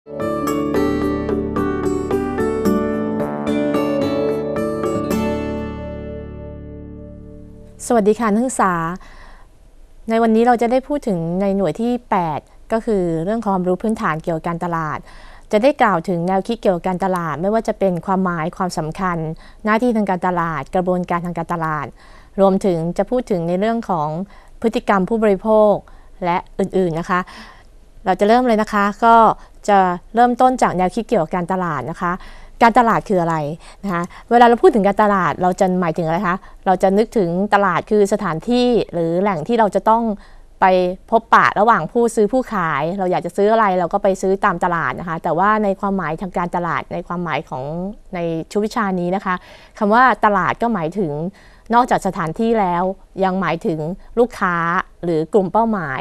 สวัสดีค่ะนักศึกษา ในวันนี้เราจะได้พูดถึงในหน่วยที่ 8 ก็คือเรื่องความรู้พื้นฐานเกี่ยวกับการตลาด จะได้กล่าวถึงแนวคิดเกี่ยวกับการตลาดไม่ว่าจะเป็นความหมายความสำคัญหน้าที่ทางการตลาด กระบวนการทางการตลาด รวมถึงจะพูดถึงในเรื่องของพฤติกรรมผู้บริโภคและอื่นๆนะคะเราจะเริ่มเลยนะคะก็จะเริ่มต้นจากแนวคิดเกี่ยวกับการตลาดนะคะ การตลาดคืออะไรนะคะ เวลาเราพูดถึงการตลาดเราจะหมายถึงอะไรคะเราจะนึกถึงตลาดคือสถานที่หรือแหล่งที่เราจะต้องไปพบปะระหว่างผู้ซื้อผู้ขาย เราอยากจะซื้ออะไรเราก็ไปซื้อตามตลาดนะคะ แต่ว่าในความหมายทางการตลาดในความหมายของในชุวิชานี้นะคะ คำว่าตลาดก็หมายถึงนอกจากสถานที่แล้ว ยังหมายถึงลูกค้าหรือกลุ่มเป้าหมาย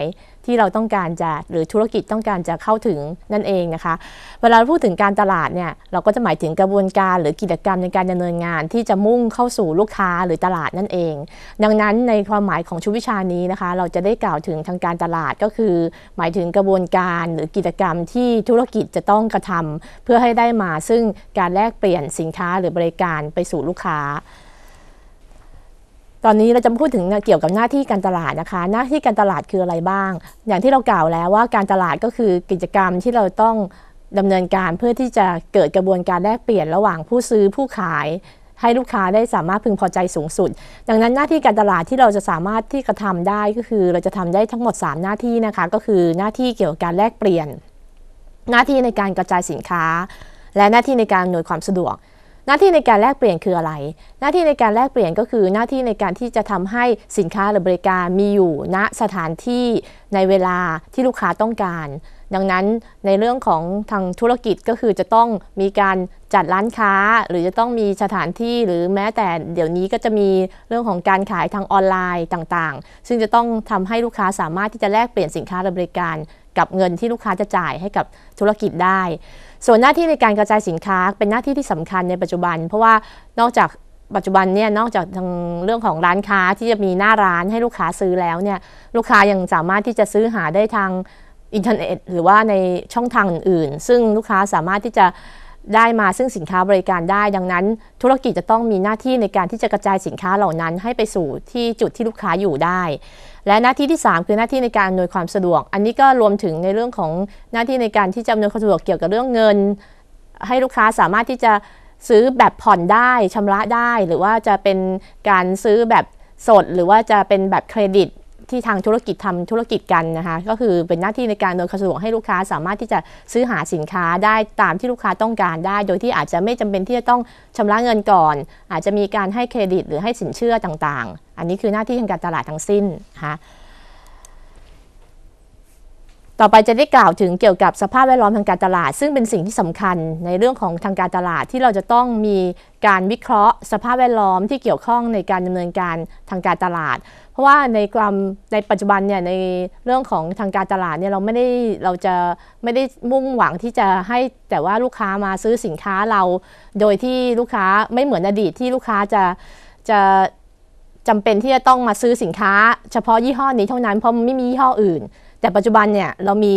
ที่เราต้องการจะหรือธุรกิจต้องการจะเข้าถึงนั่นเองนะคะ เวลาพูดถึงการตลาดเนี่ยเราก็จะหมายถึงกระบวนการหรือกิจกรรมในการดำเนินงาน ที่จะมุ่งเข้าสู่ลูกค้าหรือตลาดนั่นเอง ดังนั้นในความหมายของชุดวิชานี้นะคะ เราจะได้กล่าวถึงทางการตลาดก็คือ หมายถึงกระบวนการหรือกิจกรรมที่ธุรกิจจะต้องกระทำ เพื่อให้ได้มา ซึ่งการแลกเปลี่ยนสินค้าหรือบริการไปสู่ลูกค้าตอนนี้เราจะพูดถึงเกี่ยวกับหน้าที่การตลาดนะคะ หน้าที่การตลาดคืออะไรบ้าง อย่างที่เรากล่าวแล้วว่าการตลาดก็คือกิจกรรมที่เราต้องดำเนินการเพื่อที่จะเกิดกระบวนการแลกเปลี่ยนระหว่างผู้ซื้อผู้ขายให้ลูกค้าได้สามารถพึงพอใจสูงสุด ดังนั้นหน้าที่การตลาดที่เราจะสามารถที่กระทำได้ก็คือเราจะทำได้ทั้งหมด 3 หน้าที่นะคะก็คือหน้าที่เกี่ยวกับการแลกเปลี่ยน หน้าที่ในการกระจายสินค้า และหน้าที่ในการอำนวยความสะดวกหน้าที่ในการแลกเปลี่ยนคืออะไร หน้าที่ในการแลกเปลี่ยนก็คือหน้าที่ในการที่จะทำให้สินค้าหรือบริการมีอยู่ณสถานที่ในเวลาที่ลูกค้าต้องการ ดังนั้นในเรื่องของทางธุรกิจก็คือจะต้องมีการจัดร้านค้า หรือจะต้องมีสถานที่หรือแม้แต่ เดี๋ยวนี้ก็จะมีเรื่องของการขายทางออนไลน์ต่างๆ ซึ่งจะต้องทำให้ลูกค้าสามารถที่จะแลกเปลี่ยนสินค้าหรือบริการกับเงินที่ลูกค้าจะจ่ายให้กับธุรกิจได้ส่วนหน้าที่ในการกระจายสินค้าเป็นหน้าที่ที่สำคัญในปัจจุบัน เพราะว่านอกจากปัจจุบันเนี่ยนอกจากทางเรื่องของร้านค้าที่จะมีหน้าร้านให้ลูกค้าซื้อแล้วเนี่ยลูกค้ายังสามารถที่จะซื้อหาได้ทางอินเทอร์เน็ตหรือว่าในช่องทางอื่นซึ่งลูกค้าสามารถที่จะได้มาซึ่งสินค้าบริการได้ดังนั้น ธุรกิจจะต้องมีหน้าที่ในการที่จะกระจายสินค้าเหล่านั้น ให้ไปสู่ที่จุดที่ลูกค้าอยู่ได้และหน้าที่ที่ 3 คือหน้าที่ในการอำนวยความสะดวก อันนี้ก็รวมถึงในเรื่องของหน้าที่ในการที่จะอำนวยความสะดวกเกี่ยวกับเรื่องเงิน ให้ลูกค้าสามารถที่จะซื้อแบบผ่อนได้ ชำระได้ หรือว่าจะเป็นการซื้อแบบสด หรือว่าจะเป็นแบบเครดิตที่ทางธุรกิจทำธุรกิจกันนะคะ ก็คือเป็นหน้าที่ในการโดยสะรวงให้ลูกค้าสามารถที่จะซื้อหาสินค้าได้ตามที่ลูกค้าต้องการได้ โดยที่อาจจะไม่จำเป็นที่จะต้องชำระเงินก่อน อาจจะมีการให้เครดิตหรือให้สินเชื่อต่างๆ อันนี้คือหน้าที่ทางการตลาดทั้งสิ้นนะคะต่อไปจะได้กล่าวถึงเกี่ยวกับสภาพแวดล้อมทางการตลาด ซึ่งเป็นสิ่งที่สำคัญในเรื่องของทางการตลาด ที่เราจะต้องมีการวิเคราะห์ สภาพแวดล้อมที่เกี่ยวข้องในการดำเนินการทางการตลาด เพราะว่าในความในปัจจุบันเนี่ยในเรื่องของทางการตลาดเนี่ยเราไม่ได้เราจะไม่ได้มุ่งหวังที่จะให้แต่ว่าลูกค้ามาซื้อสินค้าเรา โดยที่ลูกค้าไม่เหมือนอดีตที่ลูกค้าจะจะจำเป็นที่จะต้องมาซื้อสินค้าเฉพาะยี่ห้อนี้เท่านั้นเพราะไม่มียี่ห้ออื่นแต่ปัจจุบันเนี่ยเรามี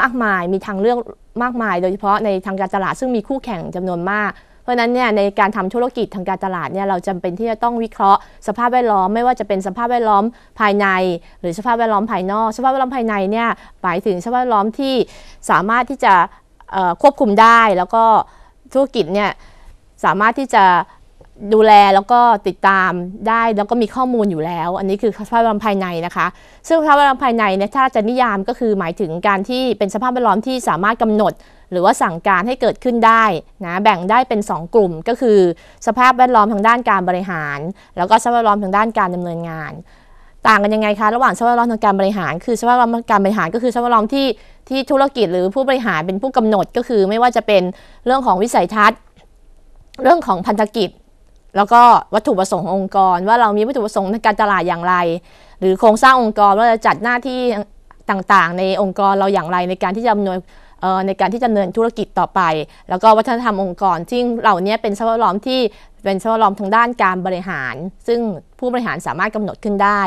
มากมายมีทางเลือกมากมาย โดยเฉพาะในทางการตลาดซึ่งมีคู่แข่งจำนวนมากเพราะนั้นเนี่ยในการทำธุรกิจทางการตลาดเนี่ยเราจำเป็นที่จะต้องวิเคราะห์สภาพแวดล้อมไม่ว่าจะเป็นสภาพแวดล้อมภายใน หรือสภาพแวดล้อมภายนอก สภาพแวดล้อมภายในเนี่ยหมายถึงสภาพแวดล้อมที่สามารถที่จะควบคุมได้ แล้วก็ธุรกิจเนี่ยสามารถที่จะดูแลแล้วก็ติดตามได้แล้วก็มีข้อมูลอยู่แล้ว อันนี้คือสภาพแวดล้อมภายในนะคะ ซึ่งสภาพแวดล้อมภายในเนี่ยถ้าจะนิยามก็คือหมายถึงการที่เป็นสภาพแวดล้อมที่สามารถกำหนด หรือว่าสั่งการให้เกิดขึ้นได้นะ แบ่งได้เป็น 2 กลุ่ม ก็คือสภาพแวดล้อมทางด้านการบริหาร แล้วก็สภาพแวดล้อมทางด้านการดำเนินงาน ต่างกันยังไงคะระหว่างสภาพแวดล้อมทางการบริหาร คือสภาพแวดล้อมการบริหาร ก็คือสภาพแวดล้อมที่ที่ธุรกิจ หรือผู้บริหารเป็นผู้กำหนดก็คือไม่ว่าจะเป็นเรื่องของวิสัยทัศน์ เรื่องของพันธกิจแล้วก็วัตถุประสงค์องค์กร ว่าเรามีวัตถุประสงค์ในการตลาดอย่างไร หรือโครงสร้างองค์กรว่าจะจัดหน้าที่ต่างๆ ในองค์กรเราอย่างไรในการที่จะอำนวยในการที่จะดำเนินธุรกิจต่อไป แล้วก็วัฒนธรรมองค์กรที่เหล่านี้เป็นสภาพยล้อมที่เป็นสภาพยล้อมทางด้านการบริหาร ซึ่งผู้บริหารสามารถกำหนดขึ้นได้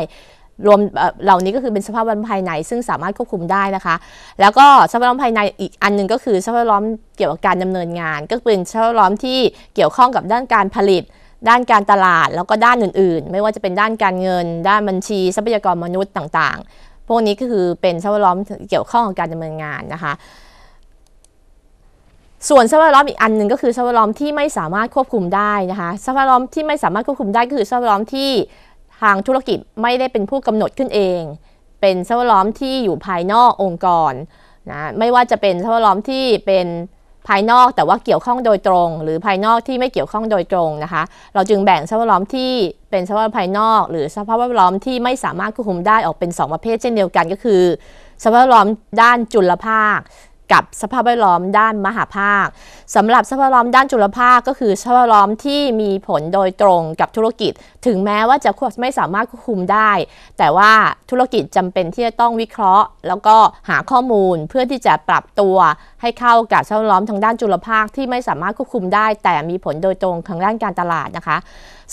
รวมเหล่านี้ก็คือเป็นสภาพแวดล้อมภายใน ซึ่งสามารถควบคุมได้นะคะ แล้วก็สภาพแวดล้อมภายในอีกอันหนึ่งก็คือสภาพแวดล้อมเกี่ยวกับการดำเนินงาน ก็เป็นสภาพแวดล้อมที่เกี่ยวข้องกับด้านการผลิตด้านการตลาดแล้วก็ด้านอื่นๆ ไม่ว่าจะเป็นด้านการเงิน ด้านบัญชี ทรัพยากรมนุษย์ต่าง ๆพวกนี้ก็คือเป็นสรัาล้อมเกี่ยวข้องกับการดำเนินงานนะคะส่วนสรัาล้อมอีกอันหนึ่งก็คือสรัาล้อมที่ไม่สามารถควบคุมได้นะคะสรัาล้อมที่ไม่สามารถควบคุมได้ก็คือสรัาล้อมที่ทางธุรกิจไม่ได้เป็นผู้กำหนดขึ้นเอง เป็นสรัาล้อมที่อยู่ภายนอกองค์กรนะไม่ว่าจะเป็นสรัาล้อมที่เป็นภายนอกแต่ว่าเกี่ยวข้องโดยตรง หรือภายนอกที่ไม่เกี่ยวข้องโดยตรงนะคะ เราจึงแบ่งสภาพแวดล้อมที่เป็นสภาพภายนอก หรือสภาพแวดล้อมที่ไม่สามารถควบคุมได้ออกเป็น 2 ประเภทเช่นเดียวกัน ก็คือ สภาพแวดล้อมด้านจุลภาคกับสภาพแวดล้อมด้านมหาภาคสำหรับสภาพแวดล้อมด้านจุลภาค ก็คือสภาพแวดล้อมที่มีผลโดยตรงกับธุรกิจ ถึงแม้ว่าจะควบไม่สามารถควบคุมได้ แต่ว่าธุรกิจจำเป็นที่จะต้องวิเคราะห์ แล้วก็หาข้อมูลเพื่อที่จะปรับตัว ให้เข้ากับสภาพแวดล้อมทางด้านจุลภาค ที่ไม่สามารถควบคุมได้ แต่มีผลโดยตรงทางด้านการตลาดนะคะ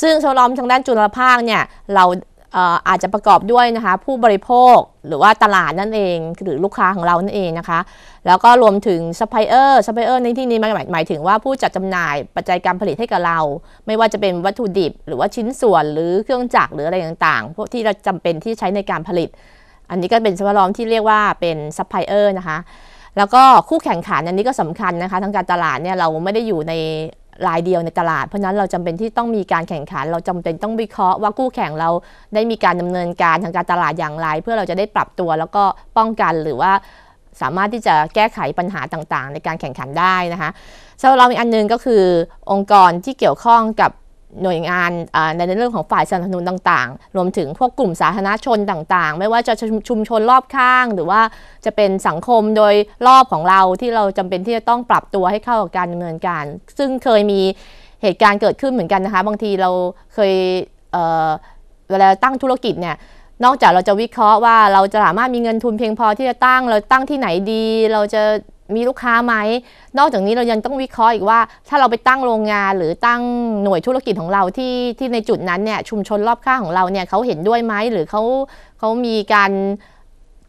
ซึ่งสภาพแวดล้อมทางด้านจุลภาคเนี่ยเราอาจจะประกอบด้วยนะคะผู้บริโภคหรือว่าตลาดนั่นเองหรือลูกค้าของเรานั่นเองนะคะ แล้วก็รวมถึงซัพพลายเออร์ซัพพลายเออร์ในที่นี้หมายหมายถึงว่าผู้จัดจำหน่ายปัจจัยการผลิตให้กับเรา ไม่ว่าจะเป็นวัตถุดิบหรือว่าชิ้นส่วนหรือเครื่องจักรหรืออะไรต่างๆ พวกที่เราจำเป็นที่ใช้ในการผลิต อันนี้ก็เป็นสภาวล้อมที่เรียกว่าเป็นซัพพลายเออร์นะคะแล้วก็คู่แข่งขันอันนี้ก็สำคัญนะคะทางการตลาดเนี่ยเราไม่ได้อยู่ในรายเดียวในตลาดเพราะนั้น เราจำเป็นที่ต้องมีการแข่งขัน เราจำเป็นต้องวิเคราะห์ว่าคู่แข่งเราได้มีการดำเนินการทางการตลาดอย่างไรเพื่อเราจะได้ปรับตัว แล้วก็ป้องกันหรือว่าสามารถที่จะแก้ไขปัญหาต่าง ๆ ในการแข่งขันได้นะคะสำหรับเราอีกอันนึงก็คือองค์กรที่เกี่ยวข้องกับหน่วยงานในเรื่องของฝ่ายสนับสนุนต่างๆ รวมถึงพวกกลุ่มสาธารณชนต่าง ๆ ไม่ว่าจะชุมชนรอบข้าง หรือว่าจะเป็นสังคมโดยรอบของเราที่เราจำเป็นที่จะต้องปรับตัวให้เข้ากับการดำเนินการ ซึ่งเคยมีเหตุการณ์เกิดขึ้นเหมือนกันนะคะ บางทีเราเคยเเวลาตั้งธุรกิจเนี่ย นอกจากเราจะวิเคราะห์ว่าเราจะสามารถมีเงินทุนเพียงพอที่จะตั้ง เราตั้งที่ไหนดี เราจะมีลูกค้าไหม นอกจากนี้เรายังต้องวิเคราะห์อีกว่าถ้าเราไปตั้งโรงงานหรือตั้งหน่วยธุรกิจของเราที่ที่ในจุดนั้นเนี่ยชุมชนรอบข้างของเราเนี่ยเขาเห็นด้วยไหม หรือเขาเขามีการ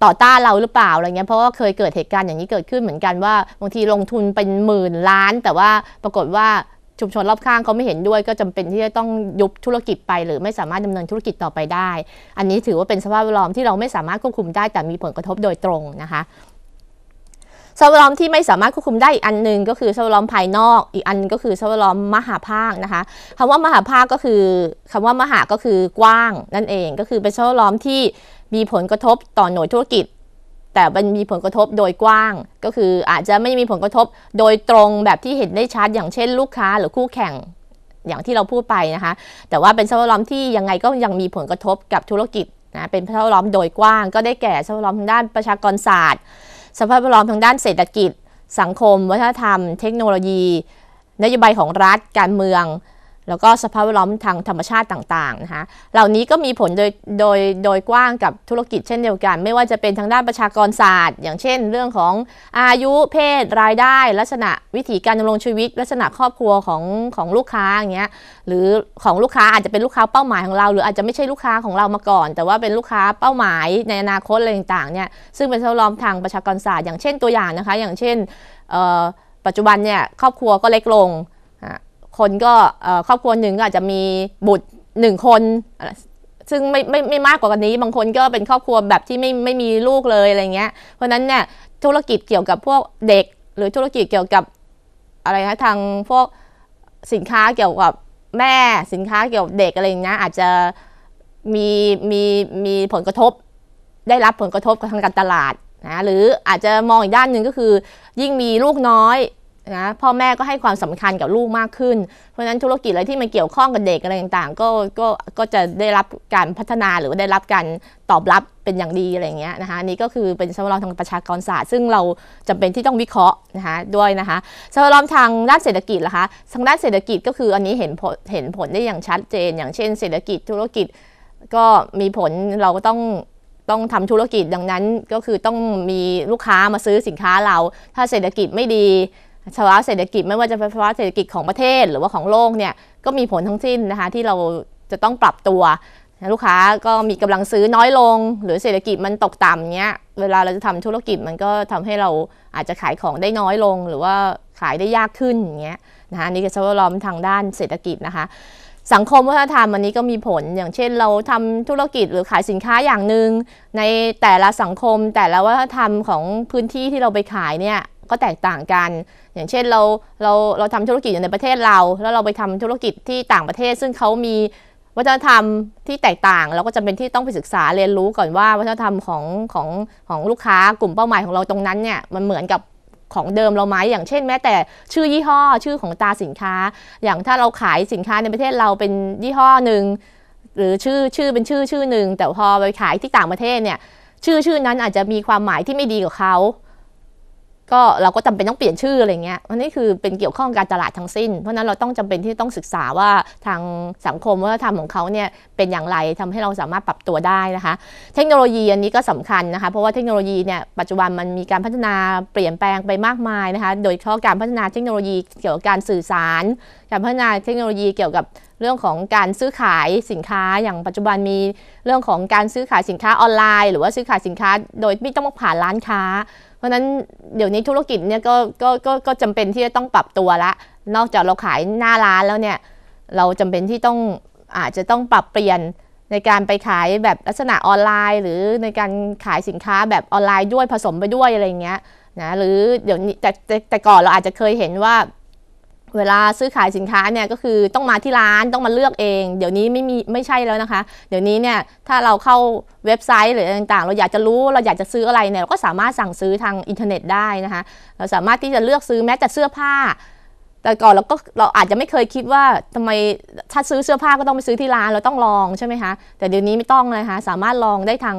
ต่อต้านเราหรือเปล่าอะไรเงี้ยเพราะว่าเคยเกิดเหตุการณ์อย่างนี้เกิดขึ้นเหมือนกันว่าบางทีลงทุนเป็นหมื่นล้าน แต่ว่าปรากฏว่าชุมชนรอบข้างเขาไม่เห็นด้วย ก็จำเป็นที่จะต้องยุบธุรกิจไปหรือไม่สามารถดำเนินธุรกิจต่อไปได้ อันนี้ถือว่าเป็นสภาพแวดล้อมที่เราไม่สามารถควบคุมได้แต่มีผลกระทบโดยตรงนะคะสภาวะล้อมที่ไม่สามารถควบคุมได้อีกอันหนึ่งก็คือสภาวะล้อมภายนอก อีกอันก็คือสภาวะล้อมมหาภาคนะคะคำว่ามหาภาคก็คือ คำว่ามหาก็คือกว้าง นั่นเองก็คือเป็นสภาวะล้อมที่มีผลกระทบต่อหน่วยธุรกิจ แต่มันมีผลกระทบโดยกว้าง ก็คืออาจจะไม่มีผลกระทบโดยตรงแบบที่เห็นได้ชัดอย่างเช่น ลูกค้าหรือคู่แข่งอย่างที่เราพูดไปนะคะแต่ว่าเป็นสภาวะล้อมที่ยังไงก็ยังมีผลกระทบกับธุรกิจนะเป็นสภาวะล้อมโดยกว้างก็ได้แก่สภาวะล้อมทางด้านประชากรศาสตร์สภาพแวดล้อมทางด้านเศรษฐกิจ สังคม วัฒนธรรม เทคโนโลยีนโยบายของรัฐการเมืองแล้วก็สภาพแวดล้อมทางธรรมชาติต่างๆนะคะ เหล่านี้ก็มีผลโดยโดยโดยกว้างกับธุรกิจเช่นเดียวกัน ไม่ว่าจะเป็นทางด้านประชากรศาสตร์ อย่างเช่นเรื่องของอายุเพศรายได้ ลักษณะวิถีการดำรงชีวิต ลักษณะครอบครัวของของลูกค้าอย่างเงี้ยหรือของลูกค้าอาจจะเป็นลูกค้าเป้าหมายของเราหรืออาจจะไม่ใช่ลูกค้าของเรามาก่อน แต่ว่าเป็นลูกค้าเป้าหมายในอนาคตอะไรต่างๆเนี่ยซึ่งเป็นสภาพแวดล้อมทางประชากรศาสตร์อย่างเช่นตัวอย่างนะคะอย่างเช่นปัจจุบันเนี่ยครอบครัวก็เล็กลงคนก็ครอบครัวหนึ่งก็อาจจะมีบุตรหนึ่งคน ซึ่งไม่ไม่ไม่มากกว่ากันนี้ บางคนก็เป็นครอบครัวแบบที่ไม่ไม่มีลูกเลยอะไรเงี้ยเพราะนั้นเนี่ยธุรกิจเกี่ยวกับพวกเด็ก หรือธุรกิจเกี่ยวกับอะไรนะทางพวกสินค้าเกี่ยวกับแม่สินค้าเกี่ยวกับเด็กอะไรเงี้ยอาจจะมีมีมีผลกระทบได้รับผลกระทบทางการตลาดนะหรืออาจจะมองอีกด้านหนึ่งก็คือยิ่งมีลูกน้อยนะพ่อแม่ก็ให้ความสำคัญกับลูกมากขึ้นเพราะฉะนั้นธุรกิจอะไรที่มันเกี่ยวข้องกับเด็กอะไรต่างๆก็ก็ก็จะได้รับการพัฒนาหรือได้รับการตอบรับเป็นอย่างดีอะไรเงี้ยนะคะนี่ก็คือเป็นสวร์ทางประชากรศาสตร์ ซึ่งเราจำเป็นที่ต้องวิเคราะห์นะคะด้วยนะคะสวร์ทางด้านเศรษฐกิจละคะทางด้านเศรษฐกิจก็คืออันนี้เห็นผลเห็นผลได้อย่างชัดเจน อย่างเช่น เศรษฐกิจธุรกิจ ก็มีผลเราก็ต้องต้องทำธุรกิจดังนั้นก็คือต้องมีลูกค้ามาซื้อสินค้าเรา ถ้าเศรษฐกิจไม่ดีภาวะเศรษฐกิจไม่ว่าจะเป็นภาวะเศรษฐกิจของประเทศ หรือว่าของโลกเนี่ยก็มีผลทั้งสิ้นนะคะที่เราจะต้องปรับตัวลูกค้าก็มีกำลังซื้อน้อยลง หรือเศรษฐกิจมันตกต่ำเนี้ยเวลาเราจะทำธุรกิจมันก็ทำให้เราอาจจะขายของได้น้อยลงหรือว่าขายได้ยากขึ้นอย่างเงี้ยนะคะนี่ก็จะล้อมทางด้านเศรษฐกิจนะคะ สังคมวัฒนธรรมอันนี้ก็มีผลอย่างเช่น เราทำธุรกิจหรือขายสินค้าอย่างหนึ่งในแต่ละสังคมแต่ละวัฒนธรรมของพื้นที่ที่เราไปขายเนี่ยก็แตกต่างกัน อย่างเช่นเราเราเราทำธุรกิจอยู่ในประเทศเรา แล้วเราไปทำธุรกิจที่ต่างประเทศ ซึ่งเขามีวัฒนธรรมที่แตกต่าง เราก็จำเป็นที่ต้องไปศึกษาเรียนรู้ก่อนว่าวัฒนธรรมของของ ของลูกค้ากลุ่มเป้าหมายของเราตรงนั้นเนี่ยมันเหมือนกับของเดิมเราไหมอย่างเช่นแม้ แต่ชื่อยี่ห้อชื่อของตาสินค้า อย่างถ้าเราขายสินค้าในประเทศเราเป็นยี่ห้อหนึ่งหรือชื่อชื่อเป็นชื่อชื่อหนึ่งแต่พอไปขายที่ต่างประเทศเนี่ยชื่อชื่อนั้นอาจจะมีความหมายที่ไม่ดีกับเขาก็เราก็จำเป็นต้องเปลี่ยนชื่ออะไรเงี้ยอันนี้คือเป็นเกี่ยวข้องการตลาดทั้งสิ้น เพราะนั้นเราต้องจำเป็นที่ต้องศึกษาว่าทางสังคมวัฒนธรรมของเขาเนี่ยเป็นอย่างไรทำให้เราสามารถปรับตัวได้นะคะ เทคโนโลยีอันนี้ก็สำคัญนะคะเพราะว่าเทคโนโลยีเนี่ยปัจจุบันมันมีการพัฒนาเปลี่ยนแปลงไปมากมายนะคะโดยเฉพาะการพัฒนาเทคโนโลยีเกี่ยวกับการสื่อสารการ พัฒนาเทคโนโลยีเกี่ยวกับเรื่องของการซื้อขายสินค้า อย่างปัจจุบันมีเรื่องของการซื้อขายสินค้าออนไลน์ หรือว่าซื้อขายสินค้า โดยไม่ต้องผ่านร้านค้าราะนั้นเดี๋ยวนี้ธุรกิจเนี่ยก็ก็ก็ก็จำเป็นที่จะต้องปรับตัวละ นอกจากเราขายหน้าร้านแล้วเนี่ยเราจำเป็นที่ต้องอาจจะต้องปรับเปลี่ยนในการไปขายแบบลักษณะออนไลน์ หรือในการขายสินค้าแบบออนไลน์ด้วยผสมไปด้วยอะไรเงี้ยนะหรือเดี๋ยวนี้แต่แต่แต่ก่อนเราอาจจะเคยเห็นว่าเวลาซื้อขายสินค้าเนี่ยก็คือต้องมาที่ร้านต้องมาเลือกเอง เดี๋ยวนี้ไม่มีไม่ใช่แล้วนะคะ เดี๋ยวนี้เนี่ยถ้าเราเข้าเว็บไซต์หรือต่างๆ เราอยากจะรู้เราอยากจะซื้ออะไรเนี่ยเราก็สามารถสั่งซื้อทางอินเทอร์เน็ตได้นะคะเราสามารถที่จะเลือกซื้อแม้แต่เสื้อผ้า แต่ก่อนเราก็เราอาจจะไม่เคยคิดว่าทำไมถ้าซื้อเสื้อผ้าก็ต้องไปซื้อที่ร้าน เราต้องลองใช่ไหมคะแต่เดี๋ยวนี้ไม่ต้องเลยคะสามารถลองได้ทาง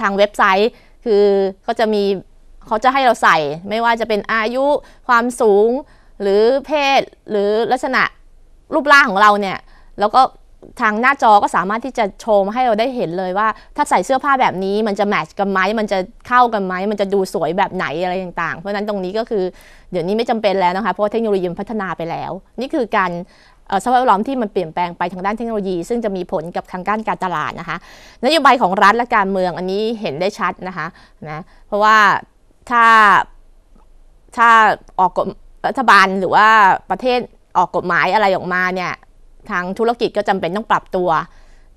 ทางเว็บไซต์ คือก็จะมีเขาจะให้เราใส่ ไม่ว่าจะเป็นอายุความสูงหรือเพศหรือลักษณะรูปร่างของเราเนี่ยแล้วก็ทางหน้าจอก็สามารถที่จะโชว์มาให้เราได้เห็นเลยว่า ถ้าใส่เสื้อผ้าแบบนี้มันจะแมทช์กันไหมมันจะเข้ากันไหมมันจะดูสวยแบบไหนอะไรต่างๆเพราะนั้นตรงนี้ก็คือเดี๋ยวนี้ไม่จำเป็นแล้วนะคะเพราะเทคโนโลยีพัฒนาไปแล้ว นี่คือการสภาพแวดล้อมที่มันเปลี่ยนแปลงไปทางด้านเทคโนโลยี ซึ่งจะมีผลกับทางด้านการตลาดนะคะนโยบายของรัฐและการเมืองอันนี้เห็นได้ชัดนะคะนะเพราะว่าถ้าถ้าออกกฎรัฐบาลหรือว่าประเทศออกกฎหมายอะไรออกมาเนี่ยทางธุรกิจก็จำเป็นต้องปรับตัว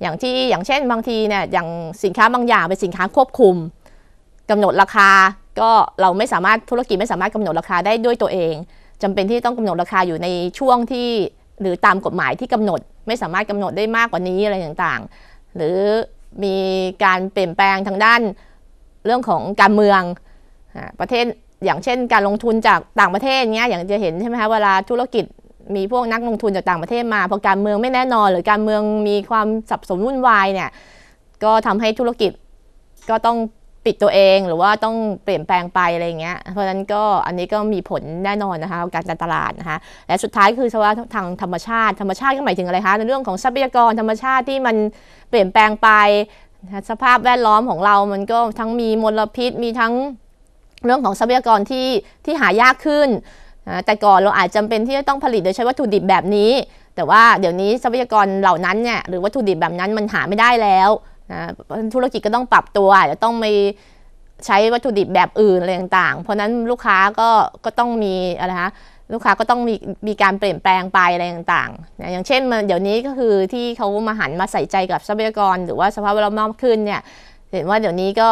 อย่างที่อย่างเช่นบางทีเนี่ยอย่างสินค้าบางอย่างเป็นสินค้าควบคุม กำหนดราคาก็เราไม่สามารถธุรกิจไม่สามารถกำหนดราคาได้ด้วยตัวเอง จำเป็นที่ต้องกำหนดราคาอยู่ในช่วงที่หรือตามกฎหมายที่กำหนดไม่สามารถกำหนดได้มากกว่านี้อะไรต่างๆ หรือมีการเปลี่ยนแปลงทางด้านเรื่องของการเมืองประเทศอย่างเช่นการลงทุนจากต่างประเทศเนี้ยอย่างจะเห็นใช่ไหมคะเวลาธุรกิจมีพวกนักลงทุนจากต่างประเทศมาพอการเมืองไม่แน่นอน หรือการเมืองมีความสับสนวุ่นวายเนี่ยก็ทำให้ธุรกิจก็ต้องปิดตัวเองหรือว่าต้องเปลี่ยนแปลงไปอะไรเงี้ยเพราะฉะนั้นก็อันนี้ก็มีผลแน่นอนนะคะการการตลาดนะคะและสุดท้ายคือสภาวะทางธรรมชาติธรรมชาติก็หมายถึงอะไรคะในเรื่องของทรัพยากรธรรมชาติที่มันเปลี่ยนแปลงไป สภาพแวดล้อมของเรามันก็ทั้งมีมลพิษมีทั้งเรื่องของทรัพยากรที่ที่หายากขึ้น แต่ก่อนเราอาจจำเป็นที่จะต้องผลิตโดยใช้วัตถุดิบแบบนี้ แต่ว่าเดี๋ยวนี้ทรัพยากรเหล่านั้นเนี่ยหรือวัตถุดิบแบบนั้นมันหาไม่ได้แล้วธุรกิจก็ต้องปรับตัวจะต้องไปใช้วัตถุดิบแบบอื่นอะไรต่าง ๆ เพราะนั้นลูกค้าก็ก็ต้องมีอะไรคะลูกค้าก็ต้องมีมีการเปลี่ยนแปลงไปอะไรต่างๆอย่างเช่นเดี๋ยวนี้ก็คือที่เขามาหันมาใส่ใจกับทรัพยากรหรือว่าสภาพแวดล้อมขึ้นเนี่ยเห็นว่าเดี๋ยวนี้ก็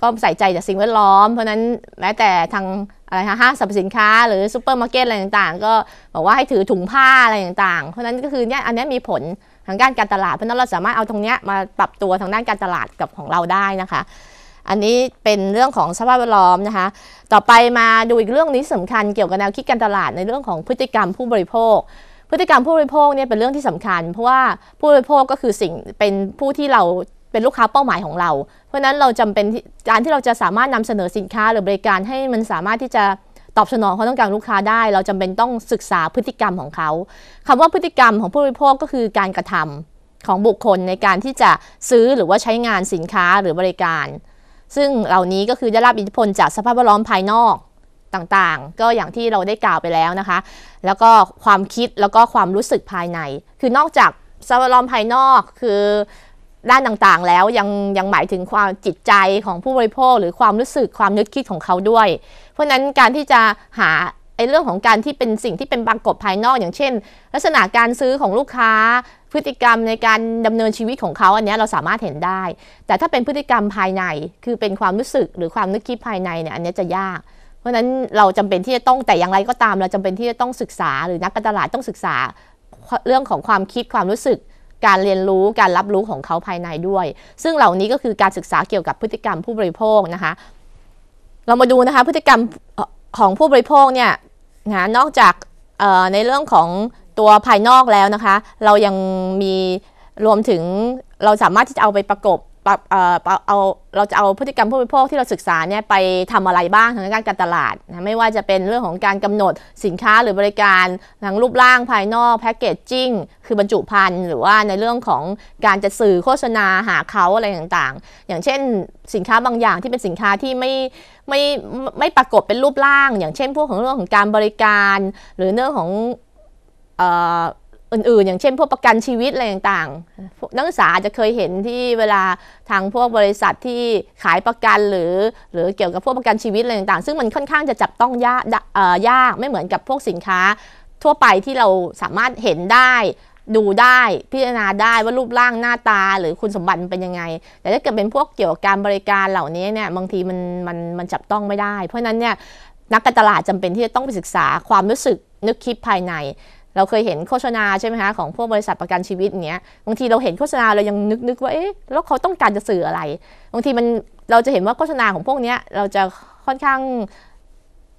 ก็ใส่ใจจากสิ่งแวดล้อม เพราะนั้นแม้แต่ทางอะไรคะห้างสรรพสินค้า หรือซูเปอร์มาร์เก็ตอะไรต่างๆ ก็บอกว่าให้ถือถุงผ้าอะไรต่างๆ เพราะนั้นก็คือเนี่ยอันนี้มีผลทางด้านการตลาด เพราะนั้นเราสามารถเอาตรงเนี้ยมาปรับตัวทางด้านการตลาดกับของเราได้นะคะอันนี้เป็นเรื่องของสภาพแวดล้อมนะคะต่อไปมาดูอีกเรื่องนี้สำคัญเกี่ยวกับแนวคิดการตลาดในเรื่องของพฤติกรรมผู้บริโภค พฤติกรรมผู้บริโภคเนี่ยเป็นเรื่องที่สำคัญเพราะว่าผู้บริโภคก็คือสิ่งเป็นผู้ที่เราเป็นลูกค้าเป้าหมายของเรา เพราะนั้นเราจำเป็นการที่เราจะสามารถนำเสนอสินค้าหรือบริการ ให้มันสามารถที่จะตอบสนองความต้องการลูกค้าได้ เราจำเป็นต้องศึกษาพฤติกรรมของเขา คำว่าพฤติกรรมของผู้บริโภคก็คือการกระทำของบุคคลในการที่จะซื้อหรือว่าใช้งานสินค้าหรือบริการ ซึ่งเหล่านี้ก็คือได้รับอิทธิพลจากสภาพแวดล้อมภายนอกต่างๆ ก็อย่างที่เราได้กล่าวไปแล้วนะคะ แล้วก็ความคิดแล้วก็ความรู้สึกภายใน คือนอกจากสภาพแวดล้อมภายนอกคือด้านต่างๆ แล้วยังยังหมายถึงความจิตใจของผู้บริโภค หรือความรู้สึก ความนึกคิดของเขาด้วย เพราะนั้นการที่จะหาไอ้เรื่องของการที่เป็นสิ่งที่เป็นบังกบภายนอกอย่างเช่น ลักษณะการซื้อของลูกค้า พฤติกรรมในการดำเนินชีวิตของเขาอันนี้เราสามารถเห็นได้ แต่ถ้าเป็นพฤติกรรมภายในคือเป็นความรู้สึกหรือความนึกคิดภายในเนี่ยอันนี้จะยาก เพราะนั้นเราจำเป็นที่จะต้องแต่อย่างไรก็ตาม เราจำเป็นที่จะต้องศึกษาหรือนักการตลาดต้องศึกษา เรื่องของความคิดความรู้สึกการเรียนรู้การรับรู้ของเขาภายในด้วย ซึ่งเหล่านี้ก็คือการศึกษาเกี่ยวกับพฤติกรรมผู้บริโภคนะคะเรามาดูนะคะพฤติกรรมของผู้บริโภคเนี่ยนะนอกจากในเรื่องของตัวภายนอกแล้วนะคะเรายังมีรวมถึงเราสามารถที่จะเอาไปประกบเอ่อเอาเราจะเอาพฤติกรรมผู้บริโภคที่เราศึกษาเนี่ยไปทำอะไรบ้างทางด้านการตลาดนะไม่ว่าจะเป็นเรื่องของการกำหนดสินค้าหรือบริการทางรูปร่างภายนอกแพคเกจจิ้งคือบรรจุภัณฑ์ หรือว่าในเรื่องของการจะสื่อโฆษณาหาเขาอะไรต่างๆ อย่างเช่น สินค้าบางอย่างที่เป็นสินค้าที่ไม่ไม่ไม่ปรากฏเป็นรูปร่างอย่างเช่น พวกของเรื่องของการบริการ หรือเรื่องของอื่นๆอย่างเช่น พวกประกันชีวิตอะไรต่างๆ นักศึกษาจะเคยเห็นที่เวลาทางพวกบริษัทที่ขายประกันหรือหรือเกี่ยวกับพวกประกันชีวิตอะไรต่างๆ ซึ่งมันค่อนข้างจะจับต้องยากยากไม่เหมือนกับพวกสินค้า ทั่วไปที่เราสามารถเห็นได้ ดูได้พิจารณาได้ ว่ารูปร่างหน้าตาหรือคุณสมบัติเป็นยังไงแต่ถ้าเกิดเป็นพวกเกี่ยวกับการบริการเหล่านี้เนี่ยบางทีมันมันมันจับต้องไม่ได้ เพราะนั้นเนี่ยนักการตลาดจำเป็นที่จะต้องไปศึกษาความรู้สึกนึกคิดภายในเราเคยเห็นโฆษณาใช่ไหมคะของพวกบริษัทประกันชีวิตเนี้ย บางทีเราเห็นโฆษณาเรายังนึกนึกว่า เอ๊ะ แล้วเขาต้องการจะสื่ออะไร บางทีมันเราจะเห็นว่าโฆษณาของพวกเนี้ยเราจะค่อนข้าง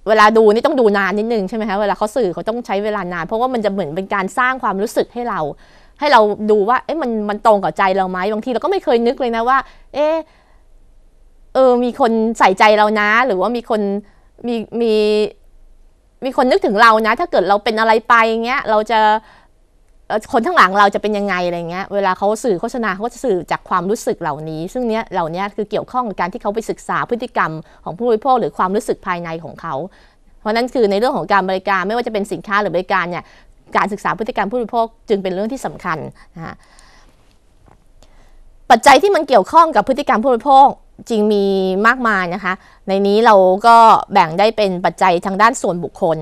เวลาดูนี่ต้องดูนานนิดนึงใช่ไหมคะเวลาเขาสื่อเขาต้องใช้เวลานานเพราะว่ามันจะเหมือนเป็นการสร้างความรู้สึกให้เรา ให้เราดูว่า เอ๊ะมันมันตรงกับใจเราไหมบางทีเราก็ไม่เคยนึกเลยนะว่า เอ๊ะเออมีคนใส่ใจเรานะ หรือว่ามีคนมีมีมีคนนึกถึงเรานะถ้าเกิดเราเป็นอะไรไปเงี้ยเราจะคนทั้งหลังเราจะเป็นยังไงอะไรเงี้ยเวลาเขาสื่อโฆษณาเขาจะสื่อจากความรู้สึกเหล่านี้ ซึ่งเนี้ยเหล่านี้คือเกี่ยวข้องกับการที่เขาไปศึกษาพฤติกรรมของผู้บริโภค หรือความรู้สึกภายในของเขา เพราะนั้นคือในเรื่องของการบริการไม่ว่าจะเป็นสินค้าหรือบริการเนี่ยการศึกษาพฤติกรรมผู้บริโภคจึงเป็นเรื่องที่สำคัญนะปัจจัยที่มันเกี่ยวข้องกับพฤติกรรมผู้บริโภคจริงมีมากมายนะคะในนี้เราก็แบ่งได้เป็นปัจจัยทางด้านส่วนบุคคล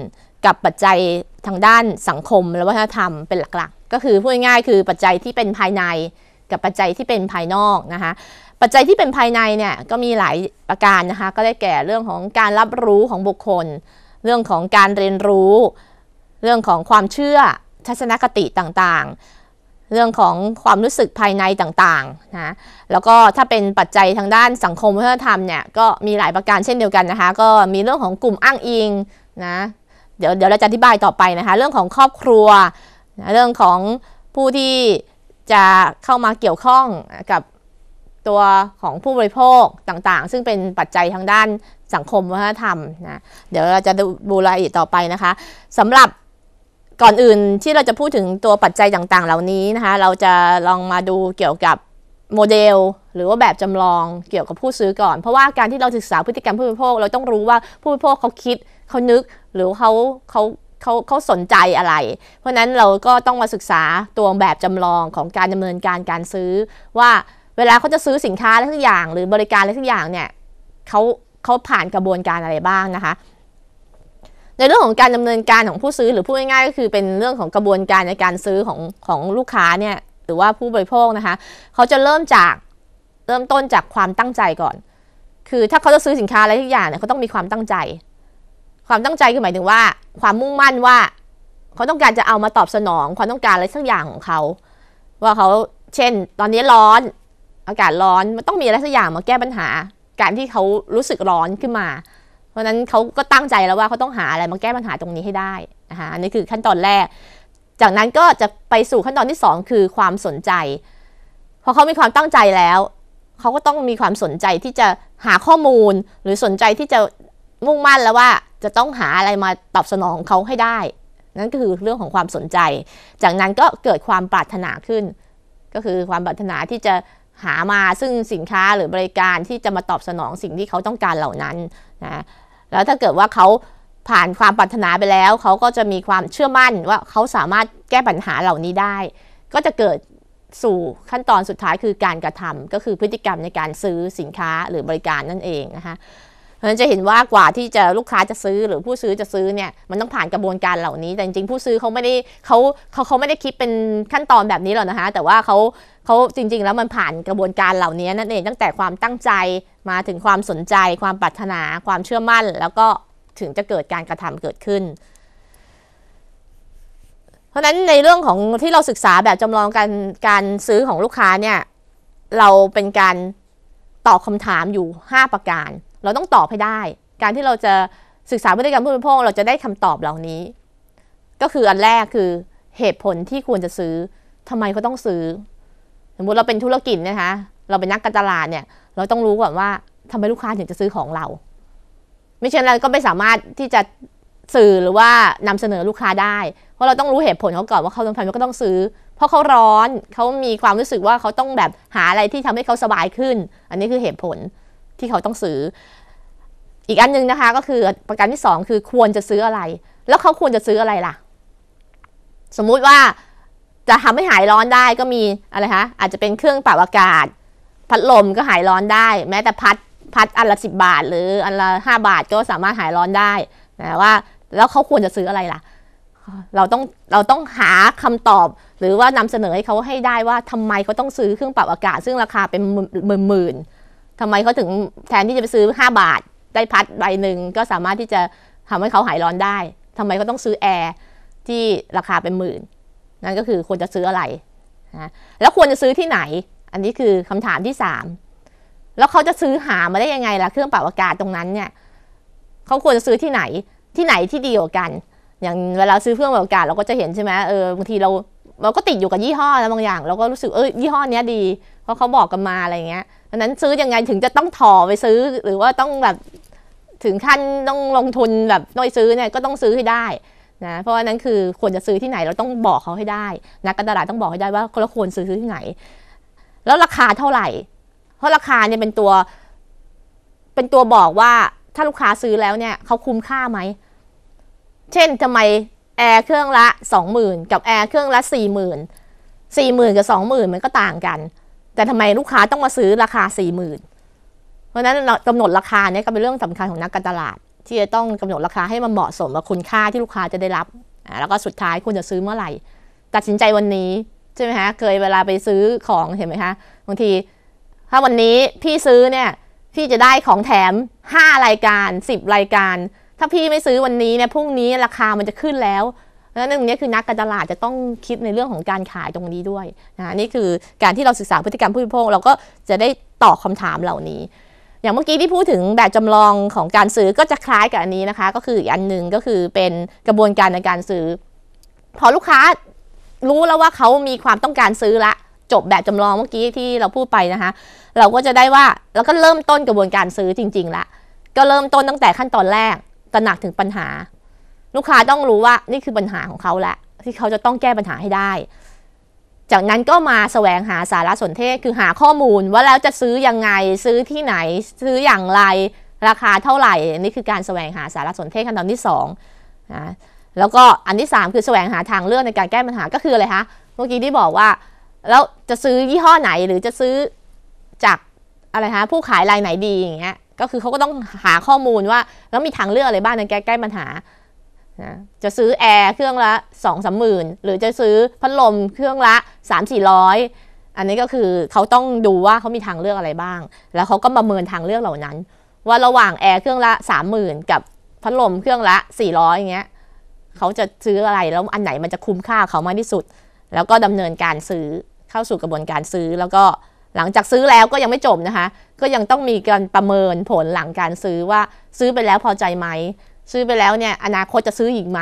กับปัจจัยทางด้านสังคมและวัฒนธรรมเป็นหลักๆ ก็คือพูดง่ายๆคือปัจจัยที่เป็นภายใน กับปัจจัยที่เป็นภายนอกนะคะปัจจัยที่เป็นภายในเนี่ยก็มีหลายประการนะคะก็ได้แก่เรื่องของการรับรู้ของบุคคล เรื่องของการเรียนรู้ เรื่องของความเชื่อทัศนคติต่างๆเรื่องของความรู้สึกภายในต่างๆ นะ แล้วก็ถ้าเป็นปัจจัยทางด้านสังคมวัฒนธรรมเนี่ย ก็มีหลายประการเช่นเดียวกันนะคะ ก็มีเรื่องของกลุ่มอ้างอิงนะ เดี๋ยวเดี๋ยวเราจะอธิบายต่อไปนะคะ เรื่องของครอบครัวนะเรื่องของผู้ที่ จะเข้ามาเกี่ยวข้องกับตัวของผู้บริโภคต่างๆ ซึ่งเป็นปัจจัยทางด้านสังคมวัฒนธรรมนะ เดี๋ยวเราจะดูรายละเอียดต่อไปนะคะสำหรับก่อนอื่นที่เราจะพูดถึงตัวปัจจัยต่างๆ เหล่านี้นะคะ เราจะลองมาดูเกี่ยวกับโมเดลหรือว่าแบบจำลองเกี่ยวกับผู้ซื้อก่อน เพราะว่าการที่เราศึกษาพฤติกรรมผู้บริโภคเราต้องรู้ว่าผู้บริโภคเขาคิด เขานึกหรือเขาเขาเขาเขาสนใจอะไร เพราะนั้นเราก็ต้องมาศึกษาตัวแบบจำลองของการดำเนินการการซื้อ ว่าเวลาเขาจะซื้อสินค้าอะไรทุกอย่าง หรือบริการอะไรทุกอย่างเนี่ยเขาเขาผ่านกระบวนการอะไรบ้างนะคะในเรื่องของการดำเนินการของผู้ซื้อหรือพูดง่ายๆก็คือเป็นเรื่องของกระบวนการในการซื้อของของลูกค้าเนี่ยหรือว่าผู้บริโภคนะคะเขาจะเริ่มจาก เริ่มต้นจากความตั้งใจก่อน คือถ้าเขาจะซื้อสินค้าอะไรทุกอย่างเนี่ยเขาต้องมีความตั้งใจ ความตั้งใจคือหมายถึงว่า ความมุ่งมั่นว่าเขาต้องการจะเอามาตอบสนอง ความต้องการอะไรสักอย่างของเขาว่าเขาเช่น ตอนนี้ร้อนอากาศร้อนมันต้องมีอะไรสักอย่างมาแก้ปัญหา การที่เขารู้สึกร้อนขึ้นมาราะนั้นเขาก็ตั้งใจแล้วว่าเขาต้องหาอะไรมาแก้ปัญหาตรงนี้ให้ได้นะคะอันนี้คือขั้นตอนแรก จากนั้นก็จะไปสู่ขั้นตอนที่ 2 คือความสนใจ พอเขามีความตั้งใจแล้วเขาก็ต้องมีความสนใจที่จะหาข้อมูล หรือสนใจที่จะมุ่งมั่นแล้วว่าจะต้องหาอะไรมาตอบสนองเขาให้ได้ นั่นก็คือเรื่องของความสนใจ จากนั้นก็เกิดความปรารถนาขึ้น ก็คือความปรารถนาที่จะหามาซึ่งสินค้าหรือบริการที่จะมาตอบสนองสิ่งที่เขาต้องการเหล่านั้นนะแล้วถ้าเกิดว่าเขาผ่านความปรารถนาไปแล้วเขาก็จะมีความเชื่อมั่นว่าเขาสามารถแก้ปัญหาเหล่านี้ได้ ก็จะเกิดสู่ขั้นตอนสุดท้ายคือการกระทำ ก็คือพฤติกรรมในการซื้อสินค้าหรือบริการนั่นเองนะคะเพราะฉะนั้นจะเห็นว่ากว่าที่จะลูกค้าจะซื้อ หรือผู้ซื้อจะซื้อเนี่ย มันต้องผ่านกระบวนการเหล่านี้ แต่จริงๆ ผู้ซื้อเขาไม่ได้เขาเขาเขาไม่ได้คิดเป็นขั้นตอนแบบนี้หรอกนะคะ แต่ว่าเขาเขาจริง ๆ แล้วมันผ่านกระบวนการเหล่านี้นั่นเองตั้งแต่ความตั้งใจมาถึงความสนใจ ความปรารถนา ความเชื่อมั่น แล้วก็ถึงจะเกิดการกระทำเกิดขึ้น เพราะฉะนั้นในเรื่องของที่เราศึกษาแบบจำลองการการซื้อของลูกค้าเนี่ยเราเป็นการตอบคำถามอยู่ 5 ประการ เราต้องตอบให้ได้ การที่เราจะศึกษาพฤติกรรมผู้บริโภคเราจะได้คำตอบเหล่านี้ ก็คืออันแรกคือเหตุผลที่ควรจะซื้อทำไมเขาต้องซื้อสมมติเราเป็นธุรกิจนะคะ เราเป็นนักการตลาดเนี่ย เราต้องรู้ก่อนว่าทำไมลูกค้าถึงจะซื้อของเรา ไม่เช่นนั้นก็ไม่สามารถที่จะสื่อหรือว่านำเสนอลูกค้าได้ เพราะเราต้องรู้เหตุผลเขาก่อนว่าเขาทำไมก็ต้องซื้อ เพราะเขาร้อน เขามีความรู้สึกว่าเขาต้องแบบหาอะไรที่ทำให้เขาสบายขึ้น อันนี้คือเหตุผลที่เขาต้องซื้อ อีกอันนึงนะคะก็คือประการที่ 2 คือควรจะซื้ออะไร แล้วเขาควรจะซื้ออะไรล่ะ สมมุติว่าจะทำให้หายร้อนได้ก็มีอะไรคะอาจจะเป็นเครื่องปรับอากาศ พัดลมก็หายร้อนได้ แม้แต่พัดพัดอันละสิบบาทหรือ อันละห้าบาทก็สามารถหายร้อนได้นะว่าแล้วเขาควรจะซื้ออะไรล่ะ เราต้องเราต้องหาคำตอบ หรือว่านำเสนอให้เขาให้ได้ว่าทำไมเขาต้องซื้อเครื่องปรับอากาศซึ่งราคาเป็นหมื่นหมื่นทำไมเขาถึงแทนที่จะไปซื้อ 5 บาท ได้พัดใบหนึ่งก็สามารถที่จะทำให้เขาหายร้อนได้ ทำไมเขาต้องซื้อแอร์ที่ราคาเป็นหมื่นนั่นก็คือควรจะซื้ออะไรนะแล้วควรจะซื้อที่ไหน อันนี้คือคำถามที่ 3 แล้วเขาจะซื้อหามาได้ยังไงล่ะ เครื่องปรับอากาศตรงนั้นเนี่ย เขาควรจะซื้อที่ไหน ที่ไหนที่ดีกว่ากัน อย่างเวลาซื้อเครื่องปรับอากาศเราก็จะเห็นใช่ไหมเออ บางทีเรา เราก็ติดอยู่กับยี่ห้อแล้วบางอย่างเราก็รู้สึกเออยี่ห้อนี้ดี เพราะเขาบอกกันมาอะไรเงี้ยดังนั้นซื้อยังไงถึงจะต้องถอไปซื้อ หรือว่าต้องแบบถึงขั้นต้องลงทุนแบบน้อยซื้อเนี่ยก็ต้องซื้อให้ได้นะเพราะว่านั้นคือควรจะซื้อที่ไหนเราต้องบอกเขาให้ได้นะการตลาดต้องบอกให้ได้ว่าเราควรซื้อที่ไหน แล้วราคาเท่าไหร่ เพราะราคาเนี่ยเป็นตัว เป็นตัวบอกว่าถ้าลูกค้าซื้อแล้วเนี่ยเขาคุ้มค่าไหมเช่นทำไมแอร์เครื่องละสองหมื่นกับแอร์เครื่องละสี่หมื่นสี่หมื่นกับสองหมื่นมันก็ต่างกัน แต่ทำไมลูกค้าต้องมาซื้อราคาสี่หมื่นเพราะนั้นกำหนดราคาเนี่ยก็เป็นเรื่องสำคัญของนักการตลาดที่จะต้องกำหนดราคาให้มันเหมาะสมกับคุณค่าที่ลูกค้าจะได้รับ แล้วก็สุดท้ายคุณจะซื้อเมื่อไหร่ ตัดสินใจวันนี้ใช่ไหมคะ เคยเวลาไปซื้อของเห็นไหมคะบางที ถ้าวันนี้พี่ซื้อเนี่ยพี่จะได้ของแถม 5 รายการ 10 รายการ ถ้าพี่ไม่ซื้อวันนี้เนี่ยพรุ่งนี้ราคามันจะขึ้นแล้วนั้นตรงนี้คือนักการตลาดจะต้องคิดในเรื่องของการขายตรงนี้ด้วยนะนี่คือการที่เราศึกษาพฤติกรรมผู้บริโภคเราก็จะได้ตอบคาถามเหล่านี้อย่างเมื่อกี้ที่พูดถึงแบบจำลองของการซื้อก็จะคล้ายกับอันนี้นะคะ ก็คืออีกอันหนึ่งก็คือเป็นกระบวนการในการซื้อ พอลูกค้ารู้แล้วว่าเขามีความต้องการซื้อละ จบแบบจำลองเมื่อกี้ที่เราพูดไปนะคะ เราก็จะได้ว่าเราก็เริ่มต้นกระบวนการซื้อจริงๆละ ก็เริ่มต้นตั้งแต่ขั้นตอนแรก ตระหนักถึงปัญหา ลูกค้าต้องรู้ว่านี่คือปัญหาของเขาแหละ ที่เขาจะต้องแก้ปัญหาให้ได้จากนั้นก็มาสแสวงหาสารสนเทศคือหาข้อมูลว่าแล้วจะซื้อยังไงซื้อที่ไหนซื้ออย่างไรราคาเท่าไหร่นี่คือการสแสวงหาสารสนเทศขั้นตอนที่2นะแล้วก็อันที่ 3 คือสแสวงหาทางเลือกในการแก้ปัญหาก็คืออะไรคะเมื่อกี้ที่บอกว่าแล้วจะซื้อยี่ห้อไหน หรือจะซื้อจากอะไรคะผู้ขายรายไหนดีอย่างเงี้ยก็คือเขาก็ต้องหาข้อมูลว่าแล้วมีทางเลือกอะไรบ้างในการแก้ปัญหานะจะซื้อ แอร์เครื่องละ2องสามหมื่นหรือจะซื้อพัดลมเครื่องละ 3 4 0้ออันนี้ก็คือเขาต้องดูว่าเขามีทางเลือกอะไรบ้าง แล้วเขาก็ประเมินทางเลือกเหล่านั้น ว่าระหว่างแอร์เครื่องละ30,000 กับพัดลมเครื่องละ4ร้อย่างเงี้ยเขาจะซื้ออะไรแล้วอันไหนมันจะคุ้มค่าเขามากที่สุด แล้วก็ดำเนินการซื้อเข้าสู่กระบวนการซื้อ แล้วก็หลังจากซื้อแล้วก็ยังไม่จบนะคะก็ยังต้องมีการประเมินผลหลังการซื้อว่าซื้อไปแล้วพอใจไหมซื้อไปแล้วเนี่ยอนาคตจะซื้ออีกไหม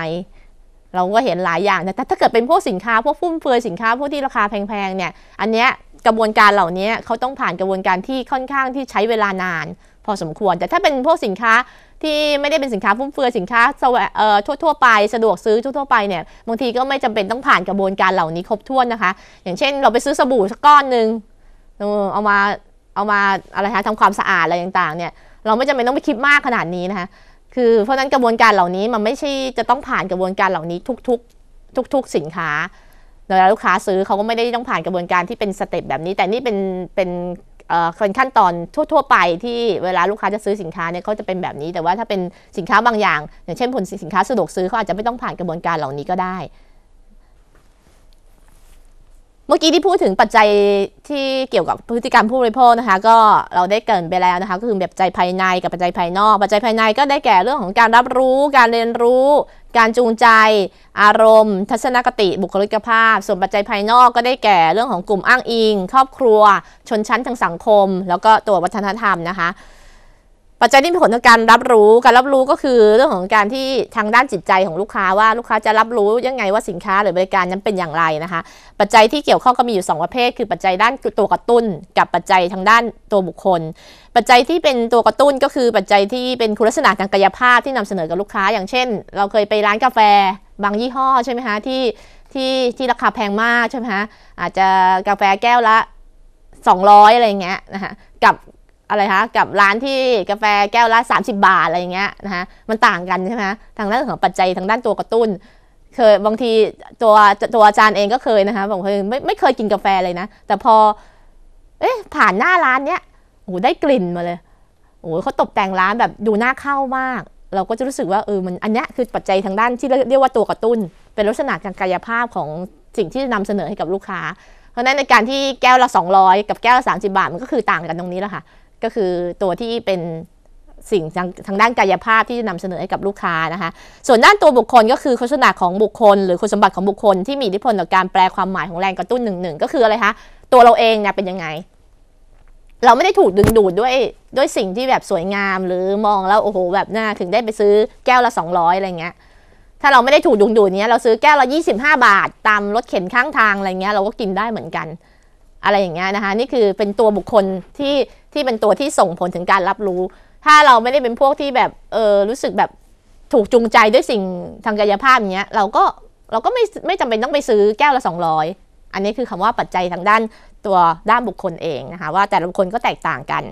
เราก็เห็นหลายอย่างนะ แต่ถ้าเกิดเป็นพวกสินค้า พวกฟุ่มเฟือยสินค้าพวกที่ราคาแพงๆเนี่ย อันเนี้ยกระบวนการเหล่านี้เขาต้องผ่านกระบวนการที่ค่อนข้างที่ใช้เวลานาน พอสมควร แต่ถ้าเป็นพวกสินค้าที่ไม่ได้เป็นสินค้าฟุ่มเฟือยสินค้าทั่ว ๆ ไปสะดวกซื้อทั่ว ๆไปเนี่ย บางทีก็ไม่จำเป็นต้องผ่านกระบวนการเหล่านี้ครบถ้วนนะคะ อย่างเช่น เราไปซื้อสบู่สักก้อนหนึ่งเอามาเอามาอะไรคะทำความสะอาดอะไรต่างๆเนี่ยเราไม่จำเป็นต้องไปคิดมากขนาดนี้นะคะคือเพราะนั้นกระบวนการเหล่านี้มันไม่ใช่จะต้องผ่านกระบวนการเหล่านี้ทุกๆทุกๆสินค้า เวลาลูกค้าซื้อเขาก็ไม่ได้ต้องผ่านกระบวนการที่เป็นสเต็ปแบบนี้ แต่นี่เป็นเป็นเป็นขั้นตอนทั่วๆไป ที่เวลาลูกค้าจะซื้อสินค้าเนี่ยเขาจะเป็นแบบนี้แต่ว่าถ้าเป็นสินค้าบางอย่างอย่างเช่นผลสินค้าสะดวกซื้อเขาอาจจะไม่ต้องผ่านกระบวนการเหล่านี้ก็ได้เมื่อกี้ที่พูดถึงปัจจัยที่เกี่ยวกับพฤติกรรมผู้บริโภคนะคะ ก็เราได้เกินไปแล้วนะคะก็คือแบบใจภายในกับปัจจัยภายนอกปัจจัยภายในก็ได้แก่เรื่องของการรับรู้ การเรียนรู้ การจูงใจ อารมณ์ ทัศนคติบุคลิกภาพ ส่วนปัจจัยภายนอกก็ได้แก่เรื่องของกลุ่มอ้างอิง ครอบครัว ชนชั้นทางสังคม แล้วก็ตัววัฒนธรรมนะคะปัจจัยที่มีผลต่อการรับรู้ การรับรู้ก็คือเรื่องของการที่ทางด้านจิตใจของลูกค้าว่าลูกค้าจะรับรู้ยังไงว่าสินค้าหรือบริการนั้นเป็นอย่างไรนะคะ ปัจจัยที่เกี่ยวข้องก็มีอยู่ 2 ประเภท คือปัจจัยด้านตัวกระตุ้น กับปัจจัยทางด้านตัวบุคคล ปัจจัยที่เป็นตัวกระตุ้น ก็คือปัจจัยที่เป็นคุณลักษณะทางกายภาพที่นำเสนอกับลูกค้า อย่างเช่น เราเคยไปร้านกาแฟบางยี่ห้อใช่ไหมคะที่ที่ที่ราคาแพงมากใช่ไหมคะอาจจะกาแฟแก้วละ 200อะไรเงี้ยนะคะกับอะไรคะกับร้านที่กาแฟแก้วละ30 บาทอะไรอย่างเงี้ยนะคะมันต่างกันใช่ไหมทางด้านของปัจจัยทางด้านตัวกระตุ้นเคยบางทีตัวตัวอาจารย์เองก็เคยนะคะบางคีไม่ไม่เคยกินกาแฟเลยนะ แต่พอเอ๊ะผ่านหน้าร้านเนี้ยโอ้ได้กลิ่นมาเลยโอ้เขาตกแต่งร้านแบบดูน่าเข้ามาก เราก็จะรู้สึกว่าเออมันอันเนี้ยคือปัจจัยทางด้านที่เรียกว่าตัวกระตุ้น เป็นลักษณะการกายภาพของสิ่งที่นำเสนอให้กับลูกค้า เพราะนั้นในการที่แก้วละ 200 กับแก้วละ30 บาทมันก็คือต่างกันตรงนี้แล้วค่ะก็คือตัวที่เป็นสิ่งทางทางด้านกายภาพที่จะนำเสนอให้กับลูกค้านะคะ ส่วนด้านตัวบุคคลก็คือมบษณิของบุคคล หรือคุณสมบัติของบุคคลที่มีอิทธิพลต่อการแปลความหมายของแรงกระตุ้นหนึ่งหนึ่ง ก็คืออะไรคะตัวเราเองเนี่ยเป็นยังไง เราไม่ได้ถูกดึงดูดด้วยด้วยสิ่งที่แบบสวยงาม หรือมองแล้วโอ้โหแบบน่าถึงได้ไปซื้อแก้วละ 200อะไรเงี้ย ถ้าเราไม่ได้ถูกดึงดูดเนี้ยเราซื้อแก้วละ25 บาทตามรถเข็นข้างทางอะไรเงี้ยเราก็กินได้เหมือนกัน อะไรอย่างเงี้ยนะคะนี่คือเป็นตัวบุคคลที่ที่เป็นตัวที่ส่งผลถึงการรับรู้ ถ้าเราไม่ได้เป็นพวกที่แบบเออรู้สึกแบบถูกจูงใจด้วยสิ่งทางกายภาพเนี้ย เราก็เราก็ไม่ไม่จำเป็นต้องไปซื้อแก้วละ 200 อันนี้คือคำว่าปัจจัยทางด้านตัวด้านบุคคลเองนะคะว่าแต่ละบุคคลก็แตกต่างกัน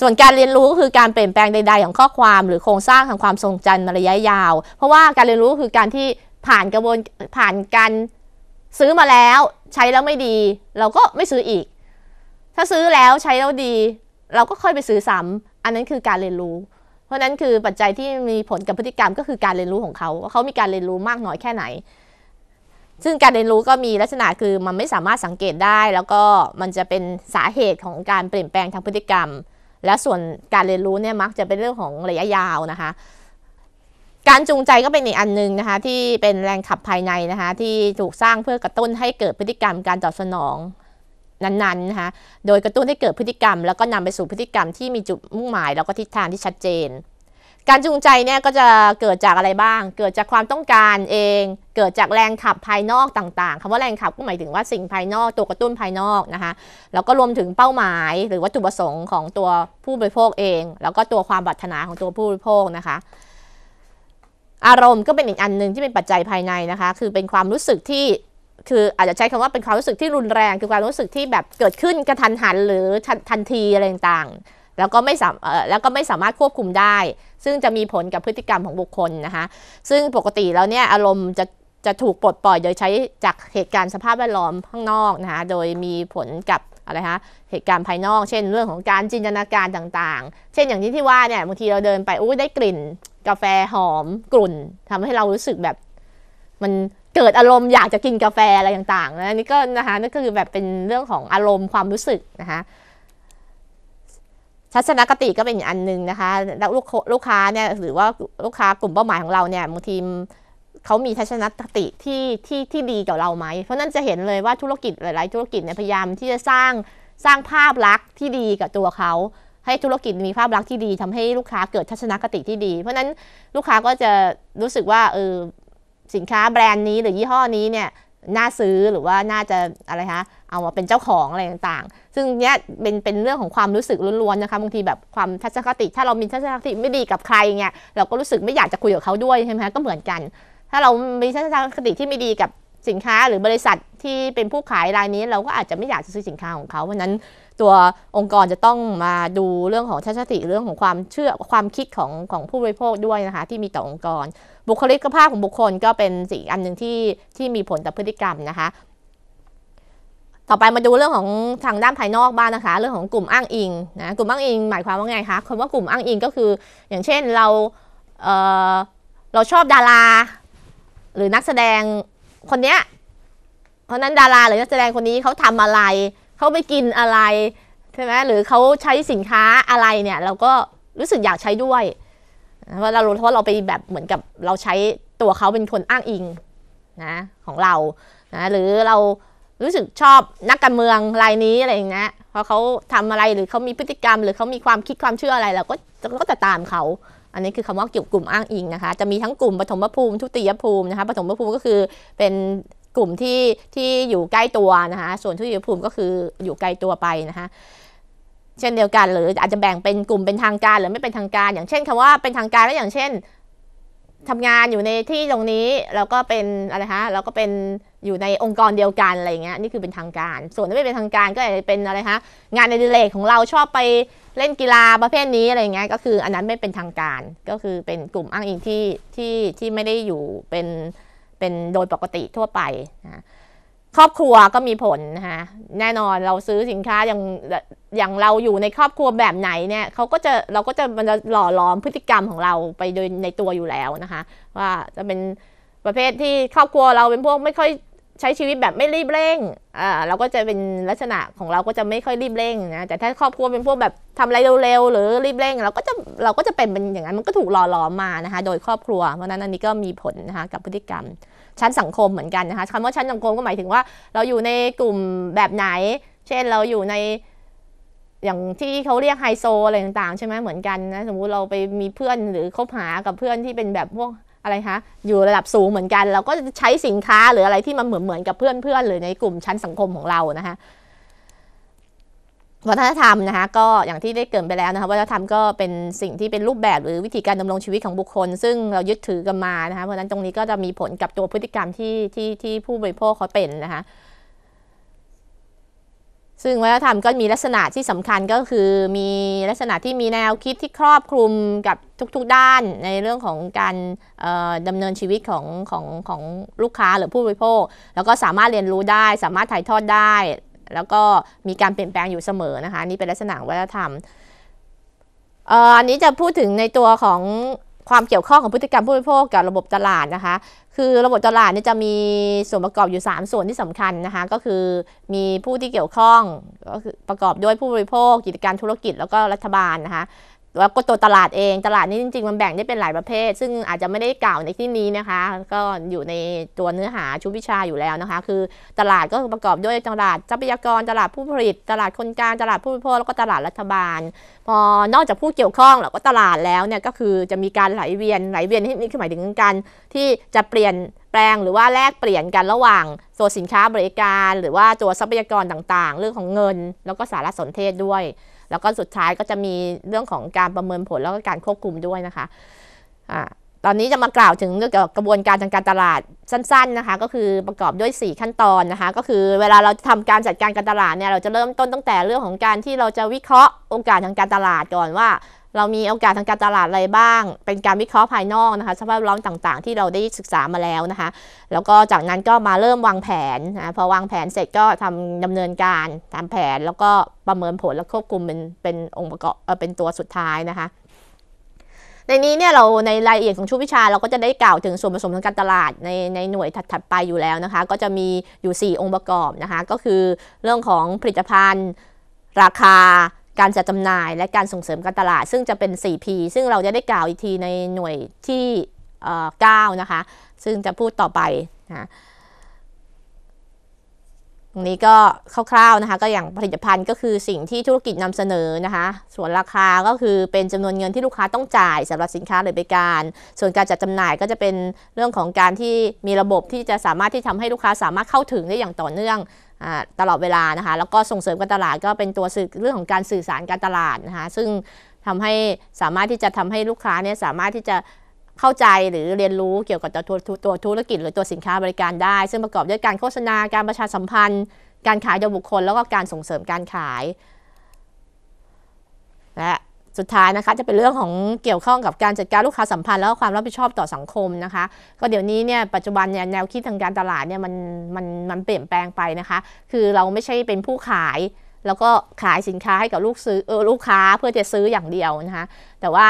ส่วนการเรียนรู้ก็คือการเปลี่ยนแปลงใดๆของข้อความ หรือโครงสร้างของความทรงจำระยะยาว เพราะว่าการเรียนรู้คือการที่ผ่านกระบวนผ่านการซื้อมาแล้ว ใช้แล้วไม่ดี เราก็ไม่ซื้ออีกถ้าซื้อแล้วใช้แล้วดีเราก็ค่อยไปซื้อซ้ำอันนั้นคือการเรียนรู้ เพราะนั้นคือปัจจัยที่มีผลกับพฤติกรรมก็คือการเรียนรู้ของเขา ว่าเขามีการเรียนรู้มากน้อยแค่ไหน ซึ่งการเรียนรู้ก็มีลักษณะคือ มันไม่สามารถสังเกตได้ แล้วก็มันจะเป็นสาเหตุของการเปลี่ยนแปลงทางพฤติกรรม และส่วนการเรียนรู้เนี่ยมักจะเป็นเรื่องของระยะยาวนะคะการจูงใจก็เป็นอีกอันนึงนะคะที่เป็นแรงขับภายในนะคะที่ถูกสร้างเพื่อกระตุ้นให้เกิดพฤติกรรมการตอบสนองนั้นๆนะคะ โดยกระตุ้นให้เกิดพฤติกรรม แล้วก็นำไปสู่พฤติกรรมที่มีจุดมุ่งหมายแล้วก็ทิศทางที่ชัดเจน การจูงใจเนี่ยก็จะเกิดจากอะไรบ้าง เกิดจากความต้องการเอง เกิดจากแรงขับภายนอกต่างๆ คำว่าแรงขับก็หมายถึงว่าสิ่งภายนอกตัวกระตุ้นภายนอกนะคะ แล้วก็รวมถึงเป้าหมายหรือวัตถุประสงค์ของตัวผู้บริโภคเอง แล้วก็ตัวความบัตรถนาของตัวผู้บริโภคนะคะ อารมณ์ก็เป็นอีกอันหนึ่งที่เป็นปัจจัยภายในนะคะ คือเป็นความรู้สึกที่คืออาจจะใช้คำว่าเป็นความรู้สึกที่รุนแรงคือความรู้สึกที่แบบเกิดขึ้นกระทันหันหรือทันทีอะไรต่างแล้วก็ไม่สามแล้วก็ไม่สามารถควบคุมได้ ซึ่งจะมีผลกับพฤติกรรมของบุคคลนะคะซึ่งปกติแล้วเนี่ยอารมณ์จะจะถูกปลดปล่อยโดยใช้จากเหตุการณ์สภาพแวดล้อมข้างนอกนะคะโดยมีผลกับอะไรคะเหตุการณ์ภายนอก เช่น เรื่องของการจินตนาการต่าง ๆ เช่นอย่างที่ที่ว่าเนี่ยบางทีเราเดินไปอู้ได้กลิ่น กาแฟหอมกลุ่น ทำให้เรารู้สึกแบบมันเกิดอารมณ์อยากจะกินกาแฟอะไรต่างๆนะนี่ก็นะคะนั่นก็คือแบบเป็นเรื่องของอารมณ์ความรู้สึกนะคะทัศนคติก็เป็นอันหนึ่งนะคะลูกลูกค้าเนี่ยหรือว่าลูกค้ากลุ่มเป้าหมายของเราเนี่ยบางทีเขามีทัศนคติที่ที่ที่ดีกับเราไหมเพราะนั้นจะเห็นเลยว่าธุรกิจหลายๆธุรกิจเนี่ยพยายามที่จะสร้างสร้างภาพลักษณ์ที่ดีกับตัวเขา ให้ธุรกิจมีภาพลักษณ์ที่ดีทำให้ลูกค้าเกิดทัศนคติที่ดี เพราะนั้นลูกค้าก็จะรู้สึกว่าเออสินค้าแบรนด์นี้หรือยี่ห้อนี้เนี่ยน่าซื้อหรือว่าน่าจะอะไรคะเอามาเป็นเจ้าของอะไรต่างๆ ซึ่งเนี้ยเป็นเป็นเรื่องของความรู้สึกล้วนๆนะคะบางทีแบบความทัศนคติ ถ้าเรามีทัศนคติไม่ดีกับใครเงี้ยเราก็รู้สึกไม่อยากจะคุยกับเขาด้วยใช่ไหมคะก็เหมือนกัน ถ้าเรามีทัศนคติที่ไม่ดีกับสินค้าหรือบริษัทที่เป็นผู้ขายรายนี้ เราก็อาจจะไม่อยากจะซื้อสินค้าของเขาเพราะนั้นตัวองค์กรจะต้องมาดูเรื่องของทัศนคติเรื่องของความเชื่อความคิดของของผู้บริโภคด้วยนะคะที่มีต่อองค์กรบุคลิกภาพของบุคคลก็เป็นสิ่งอันหนึ่งที่ที่มีผลต่อพฤติกรรมนะคะต่อไปมาดูเรื่องของทางด้านภายนอกบ้างนะคะเรื่องของกลุ่มอ้างอิงนะกลุ่มอ้างอิงหมายความว่าไงคะคำว่ากลุ่มอ้างอิงก็คือ อย่างเช่นเราเเราชอบดาราหรือนักแสดงคนเนี้ยเพราะนั้นดาราหรือนักแสดงคนนี้เขาทำอะไรเขาไปกินอะไรใช่ไหมหรือเขาใช้สินค้าอะไรเนี่ยเราก็รู้สึกอยากใช้ด้วยเพราะเรารู้เพราะเราไปแบบเหมือนกับเราใช้ตัวเขาเป็นคนอ้างอิงนะของเรานะหรือเรารู้สึกชอบนักการเมืองรายนี้อะไรอย่างเงี้ยพอเขาทำอะไรหรือเขามีพฤติกรรม หรือเขามีความคิดความเชื่ออะไร เราก็ก็จะตามเขาอันนี้คือคำว่าเกี่ยวกลุ่มอ้างอิงนะคะจะมีทั้งกลุ่มปฐมภูมิ ทุติยภูมินะคะปฐมภูมิก็คือเป็นกลุ่มที่ที่อยู่ใกล้ตัวนะคะส่วนทุติยภูมิก็คืออยู่ไกลตัวไปนะคะเช่นเดียวกัน หรืออาจจะแบ่งเป็นกลุ่มเป็นทางการ หรือไม่เป็นทางการ อย่างเช่น คำว่าเป็นทางการก็อย่างเช่น ทำงานอยู่ในที่ตรงนี้แล้วก็เป็นอะไรคะแล้วก็เป็นอยู่ในองค์กรเดียวกันอะไรเงี้ยนี่คือเป็นทางการ ส่วนที่ไม่เป็นทางการก็อาจจะเป็นอะไรคะงานในดิเลกของเราชอบไปเล่นกีฬาประเภทนี้อะไรเงี้ยก็คืออันนั้นไม่เป็นทางการ ก็คือเป็นกลุ่มอ้างอิงที่ที่ที่ไม่ได้อยู่เป็นเป็นโดยปกติทั่วไปนะครอบครัวก็มีผล นะคะแน่นอนเราซื้อสินค้าอย่างอย่างเราอยู่ในครอบครัวแบบไหนเนี่ยเขาก็จะเราก็จะมันจะหล่อหลอมพฤติกรรมของเราไปโดยในตัวอยู่แล้วนะคะว่าจะเป็นประเภทที่ครอบครัวเราเป็นพวกไม่ค่อยใช้ชีวิตแบบไม่รีบเร่งอ่าเราก็จะเป็นลักษณะของเราก็จะไม่ค่อยรีบเร่งนะแต่ถ้าครอบครัวเป็นพวกแบบทำอะไรเร็วๆหรือรีบเร่ง เราก็จะเราก็จะเป็นเป็นอย่างนั้นมันก็ถูกหล่อหลอมมานะคะโดยครอบครัวเพราะนั้นอันนี้ก็มีผลนะคะกับพฤติกรรมชั้นสังคมเหมือนกันนะคะคำว่าชั้นสังคมก็หมายถึงว่าเราอยู่ในกลุ่มแบบไหน เช่นเราอยู่ในอย่างที่เขาเรียกไฮโซอะไรต่าง ๆใช่ไหมเหมือนกันนะสมมุติเราไปมีเพื่อนหรือคบหากับเพื่อนที่เป็นแบบพวกอะไรคะอยู่ระดับสูงเหมือนกัน เราก็จะใช้สินค้าหรืออะไรที่มันเหมือนเหมือนกับเพื่อนๆหรือในกลุ่มชั้นสังคมของเรานะคะวัฒนธรรมนะคะก็อย่างที่ได้เกินไปแล้วนะคะวัฒนธรรมก็เป็นสิ่งที่เป็นรูปแบบหรือวิธีการดำรงชีวิตของบุคคล ซึ่งเรายึดถือกันมานะคะเพราะฉะนั้นตรงนี้ก็จะมีผลกับตัวพฤติกรรมที่ที่ที่ผู้บริโภคเขาเป็นนะคะซึ่งวัฒนธรรมก็มีลักษณะที่สำคัญก็คือมีลักษณะที่มีแนวคิดที่ครอบคลุมกับทุก ๆด้านในเรื่องของการดำเนินชีวิตของของของลูกค้าหรือผู้บริโภคแล้วก็สามารถเรียนรู้ได้สามารถถ่ายทอดได้แล้วก็มีการเปลี่ยนแปลงอยู่เสมอนะคะนี่เป็นลักษณะวัฒนธรรม อันนี้จะพูดถึงในตัวของความเกี่ยวข้องของพฤติกรรมผู้บริโภคกับระบบตลาดนะคะ คือระบบตลาดเนี่ยจะมีส่วนประกอบอยู่ 3 ส่วนที่สำคัญนะคะก็คือมีผู้ที่เกี่ยวข้องก็คือประกอบด้วยผู้บริโภค กิจการธุรกิจแล้วก็รัฐบาลนะคะแล้วก็ตัวตลาดเอง ตลาดนี้จริงๆมันแบ่งได้เป็นหลายประเภท ซึ่งอาจจะไม่ได้กล่าวในที่นี้นะคะ ก็อยู่ในตัวเนื้อหาชุดวิชาอยู่แล้วนะคะคือตลาดก็ประกอบด้วยตลาดทรัพยากรตลาดผู้ผลิต ตลาดคนกลางตลาดผู้บริโภคแล้วก็ตลาดรัฐบาลพอนอกจากผู้เกี่ยวข้องแล้วก็ตลาดแล้วเนี่ยก็คือจะมีการไหลเวียน ไหลเวียนที่นี่คือหมายถึงการที่จะเปลี่ยนแปลง หรือว่าแลกเปลี่ยนกันระหว่างตัวสินค้าบริการ หรือว่าตัวทรัพยากรต่างๆ เรื่องของเงิน แล้วก็สารสนเทศด้วยแล้วก็สุดท้ายก็จะมีเรื่องของการประเมินผลแล้วก็การควบคุมด้วยนะคะอ่าตอนนี้จะมากล่าวถึงเรื่องเกี่ยวกับกระบวนการทางการตลาดสั้นๆนะคะก็คือประกอบด้วย 4 ขั้นตอนนะคะก็คือเวลาเราทำการจัดการการตลาดเนี่ยเราจะเริ่มต้นตั้งแต่เรื่องของการที่เราจะวิเคราะห์โอกาสทางการตลาดก่อนว่าเรามีโอกาสทางการตลาดอะไรบ้าง เป็นการวิเคราะห์ภายนอกนะคะสภาพแวดล้อมต่างๆ ที่เราได้ศึกษามาแล้วนะคะ แล้วก็จากนั้นก็มาเริ่มวางแผนนะพอวางแผนเสร็จก็ทำดำเนินการตามแผน แล้วก็ประเมินผลและควบคุมเป็นเป็นองค์ประกอบเป็นตัวสุดท้ายนะคะ ในนี้เนี่ยเราในรายละเอียดของชุดวิชาเราก็จะได้กล่าวถึงส่วนผสมทางการตลาดในในหน่วยถัดๆไปอยู่แล้วนะคะ ก็จะมีอยู่ 4 องค์ประกอบนะคะ ก็คือเรื่องของผลิตภัณฑ์ ราคาการจัดจำหน่ายและการส่งเสริมการตลาดซึ่งจะเป็น 4P ซึ่งเราจะได้กล่าวอีกที ในหน่วยที่9นะคะ ซึ่งจะพูดต่อไป นะตรงนี้ก็คร่าวๆนะคะก็อย่างผลิตภัณฑ์ก็คือสิ่งที่ธุรกิจนำเสนอนะคะส่วนราคาก็คือเป็นจำนวนเงินที่ลูกค้าต้องจ่าย สำหรับสินค้าหรือบริการ ส่วนการจัดจำหน่ายก็จะเป็นเรื่องของการที่มีระบบที่จะสามารถที่ทำให้ลูกค้าสามารถเข้าถึงได้อย่างต่อเนื่องตลอดเวลานะคะแล้วก็ส่งเสริมการตลาดก็เป็นตัวสื่อเรื่องของการสื่อสารการตลาดนะคะซึ่งทำให้สามารถที่จะทำให้ลูกค้าเนี่ยสามารถที่จะเข้าใจหรือเรียนรู้เกี่ยวกับตัวตัวธุรกิจหรือตัวสินค้าบริการได้ ซึ่งประกอบด้วยการโฆษณาการประชาสัมพันธ์ การขายโดยบุคคลแล้วก็การส่งเสริมการขายและสุดท้ายนะคะจะเป็นเรื่องของเกี่ยวข้องกับการจัดการลูกค้าสัมพันธ์แล้วก็ความรับผิดชอบต่อสังคมนะคะก็เดี๋ยวนี้เนี่ยปัจจุบันเนี่ยแนวคิดทางการตลาดเนี่ยมันมันมันเปลี่ยนแปลงไปนะคะคือเราไม่ใช่เป็นผู้ขายแล้วก็ขายสินค้าให้กับลูกซื้อเออลูกค้าเพื่อจะซื้ออย่างเดียวนะคะแต่ว่า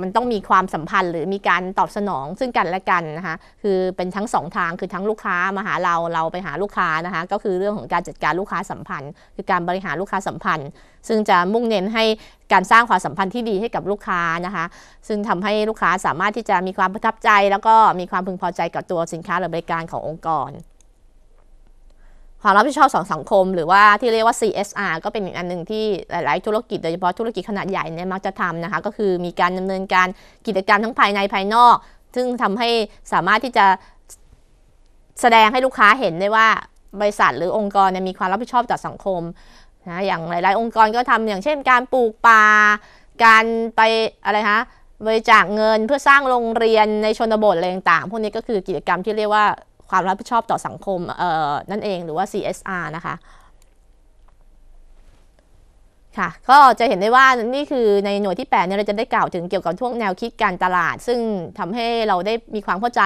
มันต้องมีความสัมพันธ์หรือมีการตอบสนองซึ่งกันและกันนะคะคือเป็นทั้งสองทางคือทั้งลูกค้ามาหาเราเราไปหาลูกค้านะคะก็คือเรื่องของการจัดการลูกค้าสัมพันธ์ คือการบริหารลูกค้าสัมพันธ์ ซึ่งจะมุ่งเน้นให้การสร้างความสัมพันธ์ที่ดีให้กับลูกค้านะคะซึ่งทำให้ลูกค้าสามารถที่จะมีความประทับใจ แล้วก็มีความพึงพอใจกับตัวสินค้าหรือบริการขององค์กรความรับผิดชอบสองสังคม หรือว่าที่เรียกว่า CSR ก็เป็นอีกอันหนึ่งที่หลายๆธุรกิจโดยเฉพาะธุรกิจขนาดใหญ่เนี่ยมักจะทำนะคะก็คือมีการดำเนินการกิจกรรมทั้งภายในภายนอก ซึ่งทำให้สามารถที่จะแสดงให้ลูกค้าเห็นได้ว่าบริษัทหรือองค์กรมีความรับผิดชอบต่อสังคมนะอย่างหลายๆองค์กรก็ทำอย่างเช่น การปลูกป่าการไปอะไรคะบริจาคเงินเพื่อสร้างโรงเรียนในชนบทอะไรต่างๆ พวกนี้ก็คือกิจกรรมที่เรียกว่าความรับผิดชอบต่อสังคมนั่นเองหรือว่า CSR นะคะ ค่ะ ก็จะเห็นได้ว่านี่คือในหน่วยที่8เนี่ยเราจะได้กล่าวถึงเกี่ยวกับช่วงแนวคิดการตลาดซึ่งทำให้เราได้มีความเข้าใจ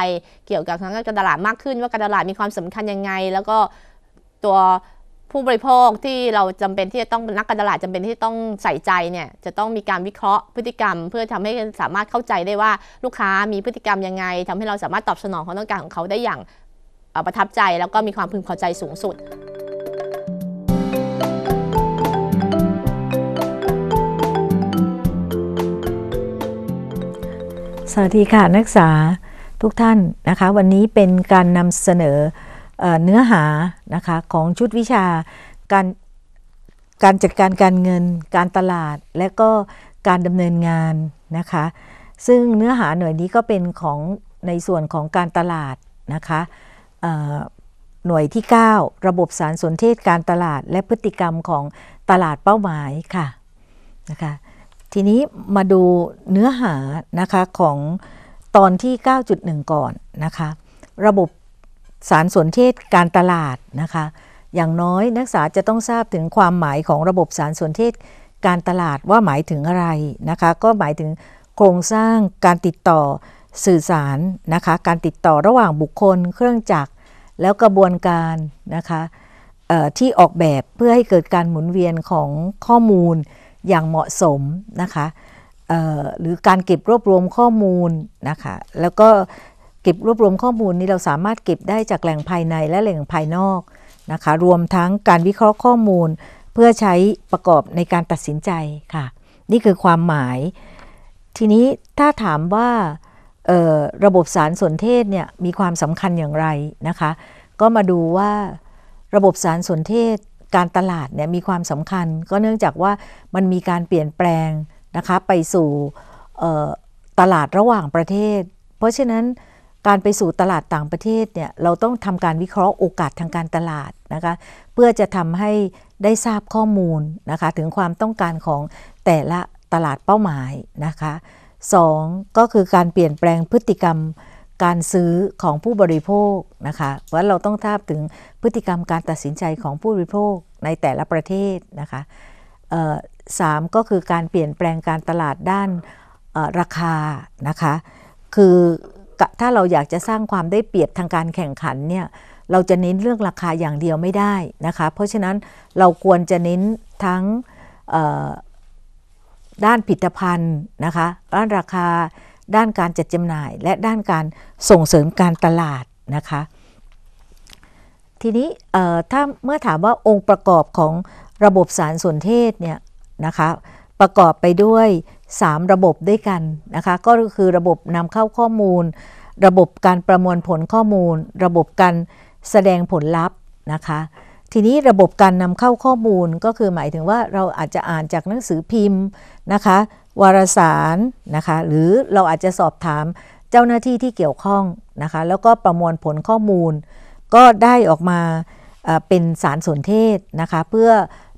เกี่ยวกับทางการตลาดมากขึ้นว่าการตลาดมีความสำคัญยังไงแล้วก็ตัวผู้บริโภคที่เราจำเป็นที่จะต้องนักการตลาดจำเป็นที่ต้องใส่ใจเนี่ยจะต้องมีการวิเคราะห์พฤติกรรมเพื่อทำให้สามารถเข้าใจได้ว่าลูกค้ามีพฤติกรรมยังไง ทำให้เราสามารถตอบสนองความต้องการของเขาได้อย่างประทับใจแล้วก็มีความพึงพอใจสูงสุด สวัสดีค่ะ นักศึกษาทุกท่านนะคะ วันนี้เป็นการนำเสนอเนื้อหานะคะของชุดวิชาการการจัดการการเงินการตลาดและก็การดำเนินงานนะคะ ซึ่งเนื้อหาหน่วยนี้ก็เป็นของในส่วนของการตลาดนะคะหน่วยที่ 9 ระบบสารสนเทศการตลาดและพฤติกรรมของตลาดเป้าหมายค่ะนะคะทีนี้มาดูเนื้อหานะคะของตอนที่ 9.1 ก่อนนะคะระบบสารสนเทศการตลาดนะคะอย่างน้อยนักศึกษาจะต้องทราบถึงความหมายของระบบสารสนเทศ การตลาดว่าหมายถึงอะไรนะคะก็หมายถึงโครงสร้างการติดต่อสื่อสารนะคะการติดต่อระหว่างบุคคลเครื่องจักรแล้วกระบวนการนะคะที่ออกแบบเพื่อให้เกิดการหมุนเวียนของข้อมูลอย่างเหมาะสมนะคะหรือการเก็บรวบรวมข้อมูลนะคะแล้วก็เก็บรวบรวมข้อมูลนี้เราสามารถเก็บได้จากแหล่งภายในและแหล่งภายนอกนะคะรวมทั้งการวิเคราะห์ข้อมูลเพื่อใช้ประกอบในการตัดสินใจค่ะ นี่คือความหมาย ทีนี้ถ้าถามว่าระบบสารสนเทศเนี่ยมีความสำคัญอย่างไรนะคะ ก็มาดูว่าระบบสารสนเทศการตลาดเนี่ยมีความสำคัญ ก็เนื่องจากว่ามันมีการเปลี่ยนแปลงนะคะไปสู่ตลาดระหว่างประเทศ เพราะฉะนั้นการไปสู่ตลาดต่างประเทศเนี่ยเราต้องทำการวิเคราะห์โอกาสทางการตลาดนะคะเพื่อจะทำให้ได้ทราบข้อมูลนะคะถึงความต้องการของแต่ละตลาดเป้าหมายนะคะ 2. ก็คือการเปลี่ยนแปลงพฤติกรรมการซื้อของผู้บริโภคนะคะเพราะเราต้องทราบถึงพฤติกรรมการตัดสินใจของผู้บริโภคในแต่ละประเทศนะคะสามก็คือการเปลี่ยนแปลงการตลาดด้านราคานะคะคือถ้าเราอยากจะสร้างความได้เปรียบทางการแข่งขันเนี่ยเราจะเน้นเรื่องราคาอย่างเดียวไม่ได้นะคะเพราะฉะนั้นเราควรจะเน้นทั้งด้านผลิตภัณฑ์นะคะ ด้านราคา ด้านการจัดจำหน่าย และด้านการส่งเสริมการตลาดนะคะ ทีนี้ถ้าเมื่อถามว่าองค์ประกอบของระบบสารสนเทศเนี่ยนะคะประกอบไปด้วย 3 ระบบด้วยกันนะคะก็คือระบบนำเข้าข้อมูล ระบบการประมวลผลข้อมูล ระบบการแสดงผลลัพธ์นะคะทีนี้ ระบบการนำเข้าข้อมูลก็คือหมายถึงว่าเราอาจจะอ่านจากหนังสือพิมพ์นะคะวารสารนะคะหรือเราอาจจะสอบถาม เจ้าหน้าที่ที่เกี่ยวข้องนะคะแล้วก็ประมวลผลข้อมูล ก็ได้ออกมาเป็นสารสนเทศนะคะเพื่อ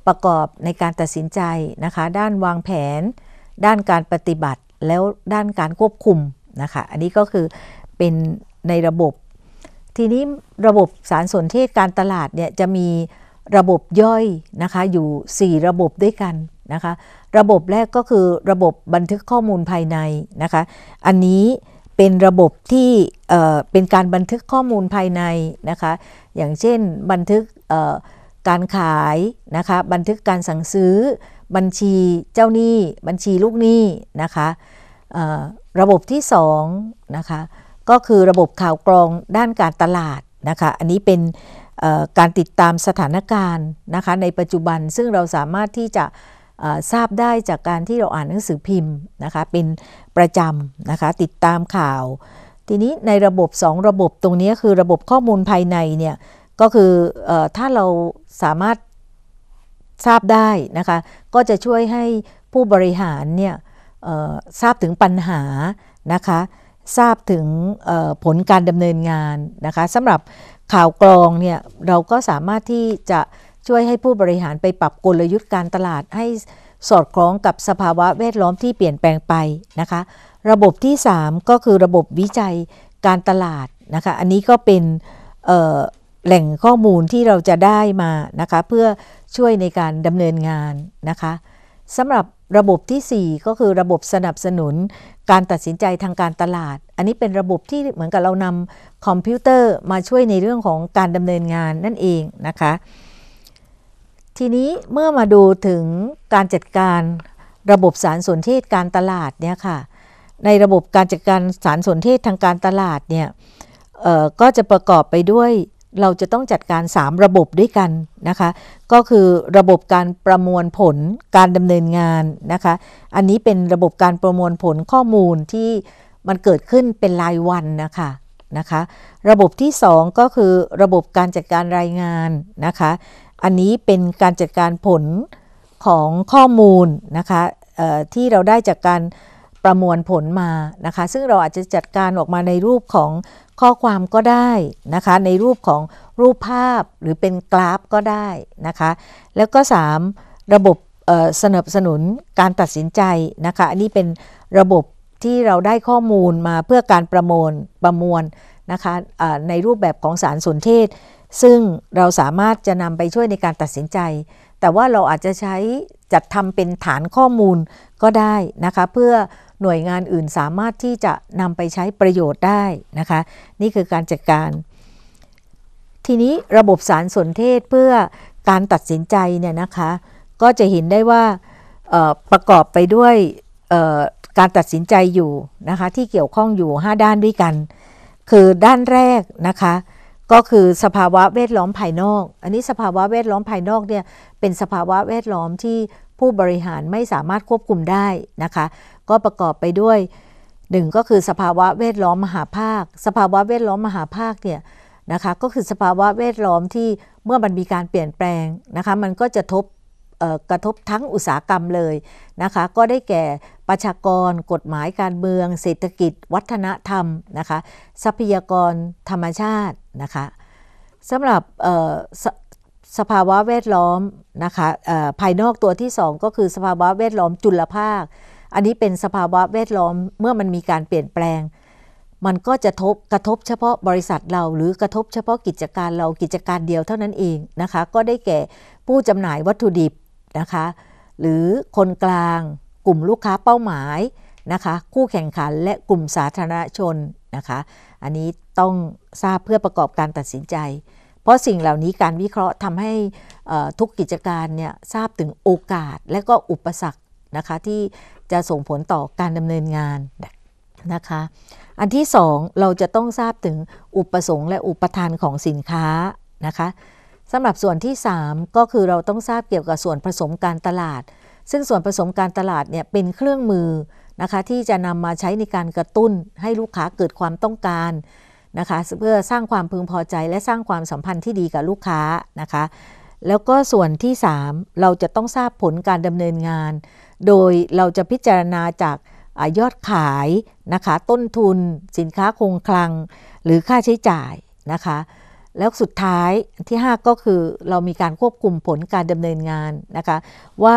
ประกอบในการตัดสินใจนะคะด้านวางแผน ด้านการปฏิบัติแล้วด้านการควบคุมนะคะอันนี้ก็คือเป็นในระบบทีนี้ระบบสารสนเทศการตลาดเนี่ยจะมีระบบย่อยนะคะอยู่ 4 ระบบด้วยกันนะคะระบบแรกก็คือระบบบันทึกข้อมูลภายในนะคะอันนี้เป็นระบบที่เป็นการบันทึกข้อมูลภายในนะคะอย่างเช่นบันทึกการขายนะคะบันทึกการสั่งซื้อ บัญชีเจ้าหนี้ บัญชีลูกหนี้นะคะระบบที่2นะคะก็คือระบบข่าวกรองด้านการตลาดนะคะ อันนี้เป็นการติดตามสถานการณ์นะคะ ในปัจจุบันซึ่งเราสามารถที่จะทราบได้จากการที่เราอ่านหนังสือพิมพ์นะคะเป็นประจำนะคะติดตามข่าว ทีนี้ในระบบ 2 ระบบตรงนี้คือระบบข้อมูลภายในเนี่ยก็คืออถ้าเราสามารถทราบได้นะคะ ก็จะช่วยให้ผู้บริหารเนี่ยทราบถึงปัญหานะคะทราบถึงผลการดำเนินงานนะคะสำหรับข่าวกรองเนี่ยเราก็สามารถที่จะช่วยให้ผู้บริหารไปปรับกลยุทธ์การตลาดให้สอดคล้องกับสภาวะแวดล้อมที่เปลี่ยนแปลงไปนะคะ ระบบที่ 3 ก็คือระบบวิจัยการตลาดนะคะอันนี้ก็เป็นแหล่งข้อมูลที่เราจะได้มานะคะเพื่อช่วยในการดำเนินงานนะคะสำหรับระบบที่ 4 ก็คือระบบสนับสนุน การตัดสินใจทางการตลาด อันนี้เป็นระบบที่เหมือนกับเรานำคอมพิวเตอร์ มาช่วยในเรื่องของการดำเนินงานนั่นเองนะคะ ทีนี้เมื่อมาดูถึงการจัดการระบบสารสนเทศการตลาดเนี่ยค่ะ ในระบบการจัดการสารสนเทศทางการตลาดเนี่ยก็จะประกอบไปด้วยเราจะต้องจัดการ 3 ระบบด้วยกันนะคะก็คือระบบการประมวลผลการดำเนินงานนะคะอันนี้เป็นระบบการประมวลผลข้อมูลที่มันเกิดขึ้นเป็นรายวันนะคะนะคะระบบที่ 2 ก็คือ ระบบการจัดการรายงานนะคะอันนี้เป็นการจัดการผลของข้อมูลนะคะที่เราได้จากการประมวลผลมานะคะซึ่งเราอาจจะจัดการออกมาในรูปของข้อความก็ได้นะคะในรูปของรูปภาพหรือเป็นกราฟก็ได้นะคะ แล้วก็ 3. ระบบสนับสนุนการตัดสินใจนะคะอันนี้เป็นระบบที่เราได้ข้อมูลมาเพื่อการประมวล ประมวลนะคะในรูปแบบของสารสนเทศ ซึ่งเราสามารถจะนำไปช่วยในการตัดสินใจ แต่ว่าเราอาจจะใช้จัดทำเป็นฐานข้อมูลก็ได้นะคะเพื่อหน่วยงานอื่นสามารถที่จะนำไปใช้ประโยชน์ได้นะคะ นี่คือการจัดการ ทีนี้ระบบสารสนเทศเพื่อการตัดสินใจเนี่ยนะคะ ก็จะเห็นได้ว่าประกอบไปด้วยการตัดสินใจอยู่นะคะที่เกี่ยวข้องอยู่ 5 ด้านด้วยกัน คือด้านแรกนะคะ ก็คือสภาวะแวดล้อมภายนอก อันนี้สภาวะแวดล้อมภายนอกเนี่ยเป็นสภาวะแวดล้อมที่ผู้บริหารไม่สามารถควบคุมได้นะคะก็ประกอบไปด้วยหนึ่งก็คือสภาวะเวทล้อมมหาภาค สภาวะเวทล้อมมหาภาคเนี่ยนะคะก็คือสภาวะเวทล้อมที่เมื่อมันมีการเปลี่ยนแปลงนะคะมันก็จะทบกระทบทั้งอุตสาหกรรมเลยนะคะก็ได้แก่ประชากรกฎหมายการเมือง เศรษฐกิจวัฒนธรรมนะคะทรัพยากรธรรมชาตินะคะสำหรับสสภาวะแวดล้อมนะคะภายนอกตัวที่ 2 ก็คือสภาวะแวดล้อมจุลภาคอันนี้เป็นสภาวะแวดล้อมเมื่อมันมีการเปลี่ยนแปลง มันก็จะทบกระทบเฉพาะบริษัทเราหรือกระทบเฉพาะกิจการเรากิจการเดียวเท่านั้นเองนะคะ ก็ได้แก่ผู้จำหน่ายวัตถุดิบนะคะหรือคนกลาง กลุ่มลูกค้าเป้าหมายนะคะคู่แข่งขัน และกลุ่มสาธารณชนนะคะ อันนี้ต้องทราบเพื่อประกอบการตัดสินใจ เพราะสิ่งเหล่านี้การวิเคราะห์ทำให้ทุกกิจการเนี่ยทราบถึงโอกาสและก็อุปสรรคนะคะที่จะส่งผลต่อการดำเนินงานนะคะ อันที่สองเราจะต้องทราบถึงอุปสงค์และอุปทานของสินค้านะคะสำหรับส่วนที่ 3 ก็คือเราต้องทราบเกี่ยวกับส่วนผสมการตลาด ซึ่งส่วนผสมการตลาดเนี่ยเป็นเครื่องมือนะคะที่จะนำมาใช้ในการกระตุ้น ให้ลูกค้าเกิดความต้องการนะคะเพื่อสร้างความพึงพอใจและสร้างความสัมพันธ์ที่ดีกับลูกค้านะคะ แล้วก็ส่วนที่ 3 เราจะต้องทราบผลการดำเนินงานโดยเราจะพิจารณาจากยอดขายนะคะต้นทุน สินค้าคงคลัง หรือค่าใช้จ่ายนะคะ แล้วสุดท้าย ที่ 5 ก็คือเรามีการควบคุมผลการดำเนินงานนะคะ ว่า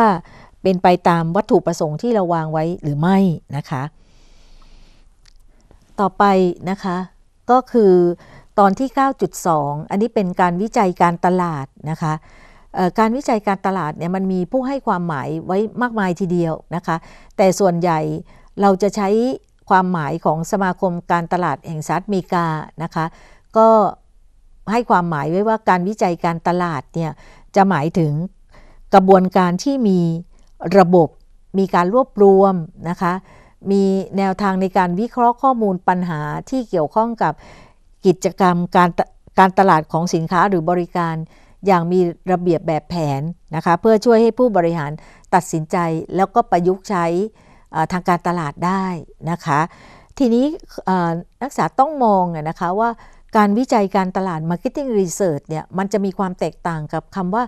เป็นไปตามวัตถุประสงค์ที่เราวางไว้หรือไม่นะคะ ต่อไปนะคะก็คือตอนที่ 9.2 อันนี้เป็นการวิจัยการตลาดนะคะการวิจัยการตลาดเนี่ยมันมีผู้ให้ความหมายไว้มากมายทีเดียวนะคะแต่ส่วนใหญ่เราจะใช้ความหมายของสมาคมการตลาดแห่งสหรัฐอเมริกานะคะก็ให้ความหมายไว้ว่าการวิจัยการตลาดเนี่ยจะหมายถึงกระบวนการที่มีระบบ มีการรวบรวมนะคะมีแนวทางในการวิเคราะห์ข้อมูลปัญหาที่เกี่ยวข้องกับกิจกรรมการการตลาดของสินค้าหรือบริการอย่างมีระเบียบแบบแผนนะคะเพื่อช่วยให้ผู้บริหารตัดสินใจแล้วก็ประยุกต์ใช้ทางการตลาดได้นะคะ ทีนี้นักศึกษาต้องมองนะคะว่าการวิจัยการตลาด Marketing Research เนี่ยมันจะมีความแตกต่างกับคำว่า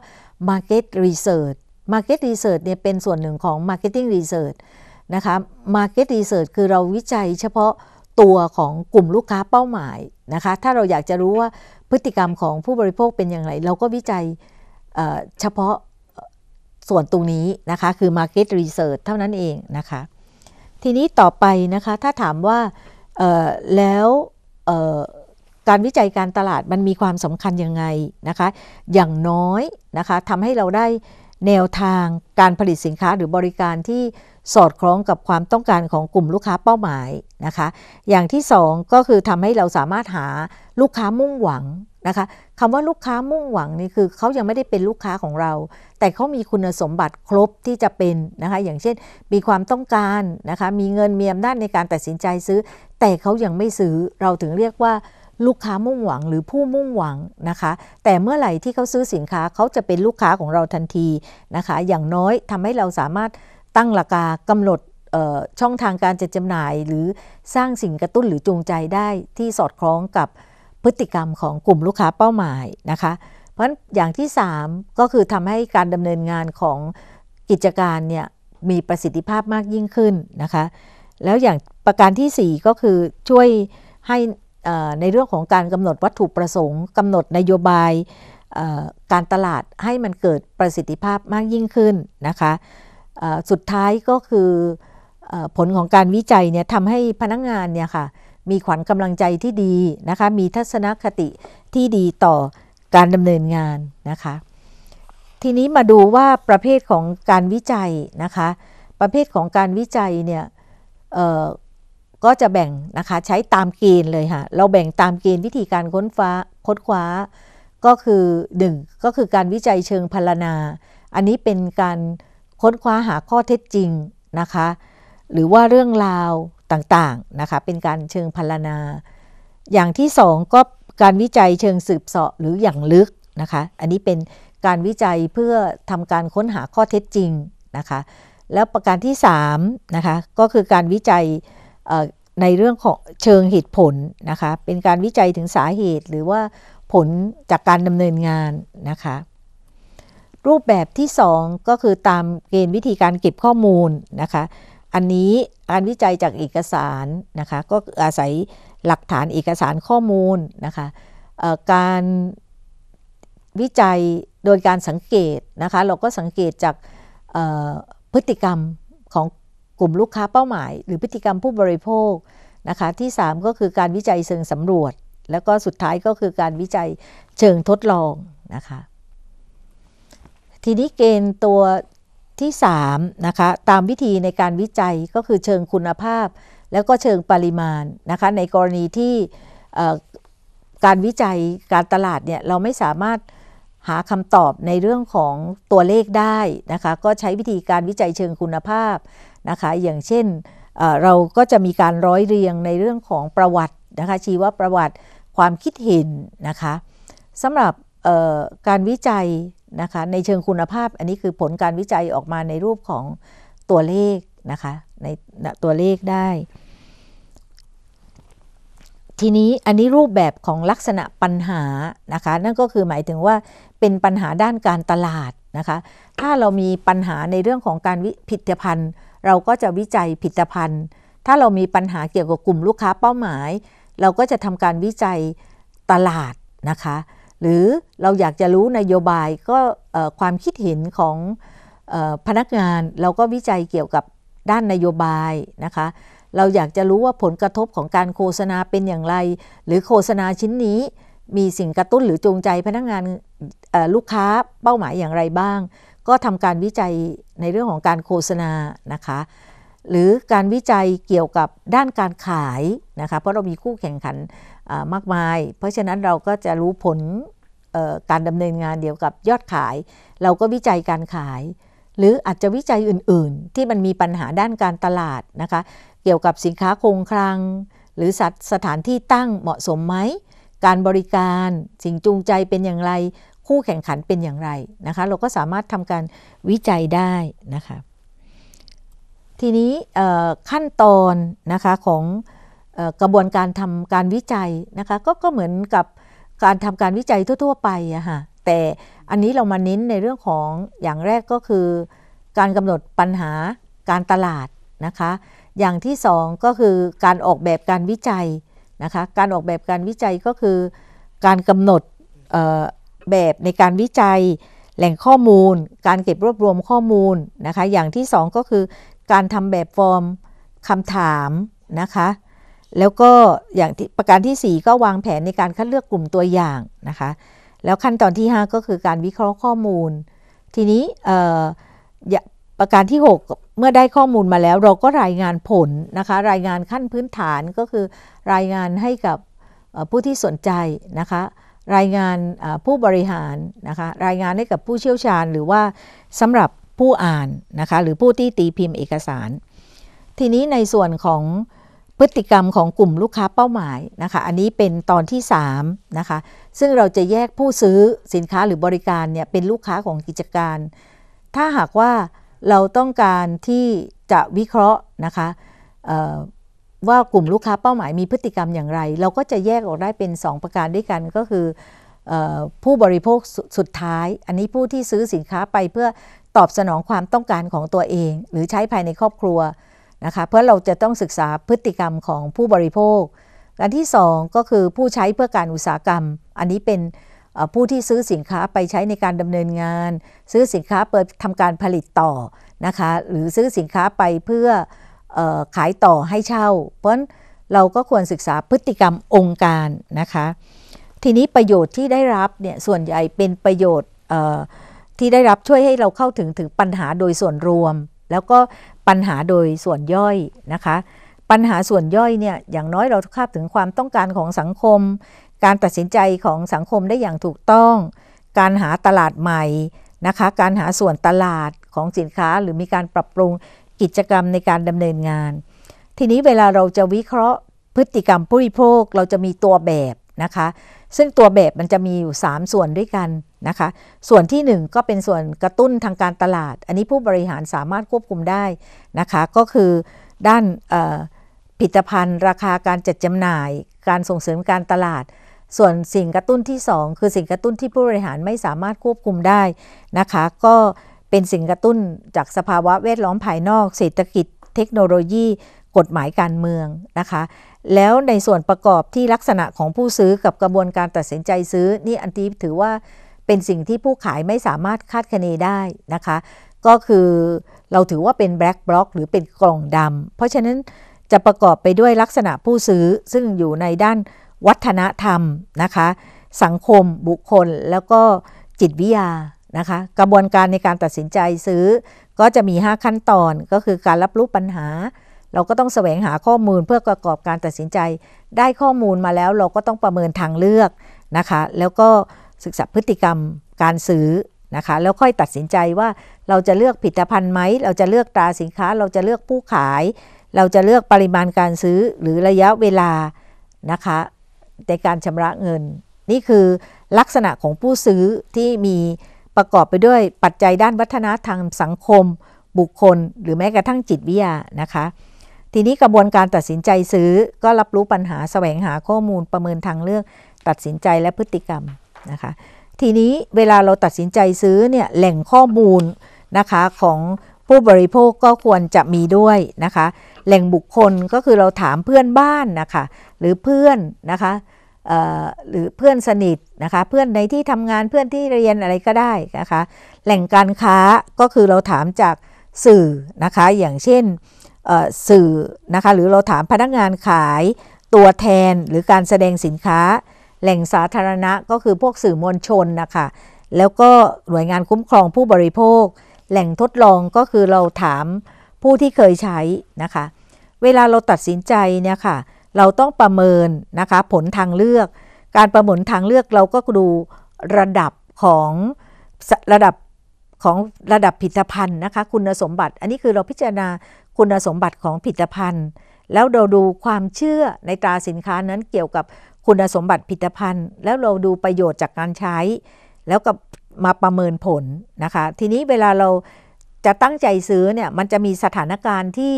Market Research Market Research เนี่ยเป็นส่วนหนึ่งของ Marketing Research นะคะ Market Research คือเราวิจัยเฉพาะตัวของกลุ่มลูกค้าเป้าหมายนะคะถ้าเราอยากจะรู้ว่าพฤติกรรมของผู้บริโภคเป็นอย่างไร เราก็วิจัยเฉพาะส่วนตรงนี้นะคะ คือ market research เท่านั้นเองนะคะ ทีนี้ต่อไปนะคะ ถ้าถามว่าแล้วการวิจัยการตลาดมันมีความสำคัญยังไงนะคะ อย่างน้อยนะคะทำให้เราได้แนวทางการผลิตสินค้าหรือบริการที่สอดคล้องกับความต้องการของกลุ่มลูกค้าเป้าหมายนะคะ อย่างที่2ก็คือทำให้เราสามารถหาลูกค้ามุ่งหวังนะคะคำว่าลูกค้ามุ่งหวังนี่คือเขายังไม่ได้เป็นลูกค้าของเรา แต่เขามีคุณสมบัติครบที่จะเป็นนะคะ อย่างเช่น มีความต้องการนะคะ มีเงินมีอำนาจในการตัดสินใจซื้อ แต่เขายังไม่ซื้อเราถึงเรียกว่า ลูกค้ามุ่งหวัง หรือผู้มุ่งหวังนะคะ แต่เมื่อไหร่ที่เขาซื้อสินค้าเขาจะเป็นลูกค้าของเราทันทีนะคะ อย่างน้อยทำให้เราสามารถตั้งราคากำหนดช่องทางการจัดจำหน่าย หรือสร้างสิ่งกระตุ้นหรือจูงใจได้ที่สอดคล้องกับพฤติกรรมของกลุ่มลูกค้าเป้าหมายนะคะ เพราะฉะนั้นอย่างที่ 3ก็คือทำให้การดำเนินงานของกิจการเนี่ยมีประสิทธิภาพมากยิ่งขึ้นนะคะแล้วอย่างประการที่ 4 ก็คือช่วยให้ในเรื่องของการกำหนดวัตถุประสงค์กำหนดนโยบายการตลาดให้มันเกิดประสิทธิภาพมากยิ่งขึ้นนะคะสุดท้ายก็คือผลของการวิจัยเนี่ยทำให้พนักงงานเนี่ยค่ะมีขวัญกำลังใจที่ดีนะคะมีทัศนคติที่ดีต่อการดำเนินงานนะคะทีนี้มาดูว่าประเภทของการวิจัยนะคะประเภทของการวิจัยเนี่ยก็จะแบ่งนะคะใช้ตามเกณฑ์เลยค่ะเราแบ่งตามเกณฑ์วิธีการค้นฟ้าค้นคว้าก็คือ1ก็คือการวิจัยเชิงพรรณนา อันนี้เป็นการค้นคว้าหาข้อเท็จจริงนะคะหรือว่าเรื่องราวต่างๆนะคะเป็นการเชิงพรรณนาอย่างที่สองก็การวิจัยเชิงสืบเสาะหรืออย่างลึกนะคะอันนี้เป็นการวิจัยเพื่อทำการค้นหาข้อเท็จจริงนะคะแล้วประการที่3นะคะก็คือการวิจัยในเรื่องของเชิงเหตุผลนะคะเป็นการวิจัยถึงสาเหตุ หรือว่าผลจากการดำเนินงานนะคะรูปแบบที่ 2 ก็คือตามเกณฑ์วิธีการเก็บข้อมูลนะคะ อันนี้การวิจัยจากเอกสารนะคะก็อาศัยหลักฐานเอกสารข้อมูลนะคะการวิจัยโดยการสังเกตนะคะ เราก็สังเกตจากพฤติกรรมของกลุ่มลูกค้าเป้าหมาย หรือพฤติกรรมผู้บริโภคนะคะ ที่ 3 ก็คือการวิจัยเชิงสำรวจ แล้วก็สุดท้ายก็คือการวิจัยเชิงทดลองนะคะทีนี้เกณฑ์ตัวที่3นะคะตามวิธีในการวิจัยก็คือเชิงคุณภาพ แล้วก็เชิงปริมาณนะคะในกรณีที่การวิจัยการตลาดเนี่ยเราไม่สามารถหาคำตอบในเรื่องของตัวเลขได้นะคะก็ใช้วิธีการวิจัยเชิงคุณภาพนะคะอย่างเช่นเราก็จะมีการร้อยเรียงในเรื่องของประวัตินะคะชีวประวัติความคิดเห็นนะคะสำหรับการวิจัยนะคะในเชิงคุณภาพอันนี้คือผลการวิจัยออกมาในรูปของตัวเลขนะคะในตัวเลขได้ ทีนี้อันนี้รูปแบบของลักษณะปัญหานะคะ นั่นก็คือหมายถึงว่าเป็นปัญหาด้านการตลาดนะคะ ถ้าเรามีปัญหาในเรื่องของการผลิตภัณฑ์เราก็จะวิจัยผลิตภัณฑ์ถ้าเรามีปัญหาเกี่ยวกับกลุ่มลูกค้าเป้าหมาย เราก็จะทำการวิจัยตลาดนะคะหรือเราอยากจะรู้นโยบายก็ความคิดเห็นของพนักงาน เราก็วิจัยเกี่ยวกับด้านนโยบายนะคะ เราอยากจะรู้ว่าผลกระทบของการโฆษณาเป็นอย่างไร หรือโฆษณาชิ้นนี้มีสิ่งกระตุ้นหรือจูงใจพนักงานลูกค้าเป้าหมายอย่างไรบ้าง ก็ทำการวิจัยในเรื่องของการโฆษณานะคะหรือการวิจัยเกี่ยวกับด้านการขายนะคะเพราะเรามีคู่แข่งขันมากมาย เพราะฉะนั้นเราก็จะรู้ผลการดำเนินงานเดียวกับยอดขาย เราก็วิจัยการขาย หรืออาจจะวิจัยอื่น ๆ ที่มันมีปัญหาด้านการตลาดนะคะ เกี่ยวกับสินค้าคงคลัง หรือสัตสถานที่ตั้งเหมาะสมไหมการบริการสิ่งจูงใจเป็นอย่างไร คู่แข่งขันเป็นอย่างไรนะคะ เราก็สามารถทำการวิจัยได้นะคะ ทีนี้ขั้นตอนนะคะของกระบวนการทำการวิจัยนะคะกก็เหมือนกับการทำการวิจัยทั่วๆ ไปอะฮะแต่อันนี้เรามาเน้นในเรื่องของอย่างแรกก็คือ การกำหนดปัญหาการตลาดนะคะ อย่างที่สองก็คือ การออกแบบการวิจัยนะคะ การออกแบบการวิจัยก็คือ การกำหนดแบบในการวิจัย แหล่งข้อมูล การเก็บรวบรวมข้อมูลนะคะ อย่างที่สองก็คือ การทำแบบฟอร์มคำถามนะคะแล้วก็อย่างที่ประการที่ 4 ก็วางแผนในการคัดเลือกกลุ่มตัวอย่างนะคะแล้วขั้นตอนที่ 5 ก็คือการวิเคราะห์ข้อมูล ทีนี้ประการที่ 6 เมื่อได้ข้อมูลมาแล้ว เราก็รายงานผลนะคะรายงานขั้นพื้นฐานก็คือรายงานให้กับผู้ที่สนใจนะคะรายงานผู้บริหารนะคะรายงานให้กับผู้เชี่ยวชาญ หรือว่าสำหรับผู้อ่านนะคะหรือผู้ที่ตีพิมพ์เอกสาร ทีนี้ในส่วนของพฤติกรรมของกลุ่มลูกค้าเป้าหมายนะคะอันนี้เป็นตอนที่3นะคะซึ่งเราจะแยกผู้ซื้อสินค้าหรือบริการเนี่ยเป็นลูกค้าของกิจการ ถ้าหากว่าเราต้องการที่จะวิเคราะห์นะคะว่ากลุ่มลูกค้าเป้าหมาย มีพฤติกรรมอย่างไรเราก็จะแยกออกได้เป็น 2 ประการด้วยกันก็คือผู้บริโภคสุดท้าย อันนี้ผู้ที่ซื้อสินค้าไปเพื่อตอบสนองความต้องการของตัวเอง หรือใช้ภายในครอบครัวนะคะเพราะเราจะต้องศึกษาพฤติกรรมของผู้บริโภคอันที่ 2 ก็คือผู้ใช้เพื่อการอุตสาหกรรม อันนี้เป็นผู้ที่ซื้อสินค้าไปใช้ในการดำเนินงาน ซื้อสินค้าเปิดทำการผลิตต่อนะคะหรือซื้อสินค้าไปเพื่อออขายต่อให้เช่า เพราะเราก็ควรศึกษาพฤติกรรมองค์การนะคะทีนี้ประโยชน์ที่ได้รับเนี่ยส่วนใหญ่เป็นประโยชน์ที่ได้รับช่วยให้เราเข้าถึงถึงปัญหาโดยส่วนรวมแล้วก็ปัญหาโดยส่วนย่อยนะคะ ปัญหาส่วนย่อยเนี่ยอย่างน้อยเราคาบถึงความต้องการของสังคม การตัดสินใจของสังคมได้อย่างถูกต้อง การหาตลาดใหม่นะคะ การหาส่วนตลาดของสินค้า หรือมีการปรับปรุงกิจกรรมในการดำเนินงาน ทีนี้เวลาเราจะวิเคราะห์พฤติกรรมผู้บริโภคเราจะมีตัวแบบนะคะ ซึ่งตัวแบบมันจะมีอยู่ 3 ส่วนด้วยกันนะคะส่วนที่ 1 ก็เป็นส่วนกระตุ้นทางการตลาด อันนี้ผู้บริหารสามารถควบคุมได้นะคะ ก็คือด้านผลิตภัณฑ์ ราคาการจัดจำหน่าย การส่งเสริมการตลาด ส่วนสิ่งกระตุ้นที่ 2 คือสิ่งกระตุ้นที่ผู้บริหารไม่สามารถควบคุมได้นะคะ ก็เป็นสิ่งกระตุ้นจากสภาวะแวดล้อมภายนอก เศรษฐกิจ เทคโนโลยี กฎหมายการเมือง นะคะ แล้วในส่วนประกอบที่ลักษณะของผู้ซื้อกับกระบวนการตัดสินใจซื้อนี่อันทีถือว่าเป็นสิ่งที่ผู้ขายไม่สามารถคาดคะเนได้นะคะ ก็คือเราถือว่าเป็นแบล็กบล็อกหรือเป็นกล่องดำ เพราะฉะนั้นจะประกอบไปด้วยลักษณะผู้ซื้อซึ่งอยู่ในด้านวัฒนธรรมนะคะ สังคม บุคคล แล้วก็จิตวิทยานะคะ กระบวนการในการตัดสินใจซื้อ ก็จะมี 5 ขั้นตอนก็คือการรับรู้ปัญหา เราก็ต้องแสวงหาข้อมูลเพื่อประกอบการตัดสินใจ ได้ข้อมูลมาแล้ว เราก็ต้องประเมินทางเลือกนะคะ แล้วก็ศึกษาพฤติกรรมการซื้อนะคะแล้วค่อยตัดสินใจว่าเราจะเลือกผลิตภัณฑ์ไหม เราจะเลือกตราสินค้าเราจะเลือกผู้ขาย เราจะเลือกปริมาณการซื้อหรือระยะเวลานะคะในการชำระเงิน นี่คือลักษณะของผู้ซื้อที่มีประกอบไปด้วย ปัจจัยด้านวัฒนธรรมสังคม บุคคล หรือแม้กระทั่งจิตวิทยานะคะ ทีนี้กระบวนการตัดสินใจซื้อก็รับรู้ปัญหาแสวงหาข้อมูลประเมินทางเลือกตัดสินใจและพฤติกรรมนะคะทีนี้เวลาเราตัดสินใจซื้อเนี่ยแหล่งข้อมูลนะคะของผู้บริโภคก็ควรจะมีด้วยนะคะแหล่งบุคคลก็คือเราถามเพื่อนบ้านนะคะหรือเพื่อนนะคะหรือเพื่อนสนิทนะคะเพื่อนในที่ทำงานเพื่อนที่เรียนอะไรก็ได้นะคะแหล่งการค้าก็คือเราถามจากสื่อนะคะอย่างเช่นสื่อนะคะหรือเราถามพนักงานขาย ตัวแทนหรือการแสดงสินค้าแหล่งสาธารณะก็คือพวกสื่อมวลชนนะคะแล้วก็หน่วยงานคุ้มครองผู้บริโภค แหล่งทดลองก็คือเราถามผู้ที่เคยใช้นะคะ เวลาเราตัดสินใจเนี่ยค่ะ เราต้องประเมินนะคะผลทางเลือก การประเมินทางเลือกเราก็ดูระดับของระดับของระดับผลิตภัณฑ์นะคะคุณสมบัติ อันนี้คือเราพิจารณาคุณสมบัติของผลิตภัณฑ์ แล้วเราดูความเชื่อในตราสินค้านั้นเกี่ยวกับคุณสมบัติผลิตภัณฑ์ แล้วเราดูประโยชน์จากการใช้ แล้วก็มาประเมินผลนะคะ ทีนี้เวลาเราจะตั้งใจซื้อเนี่ยมันจะมีสถานการณ์ที่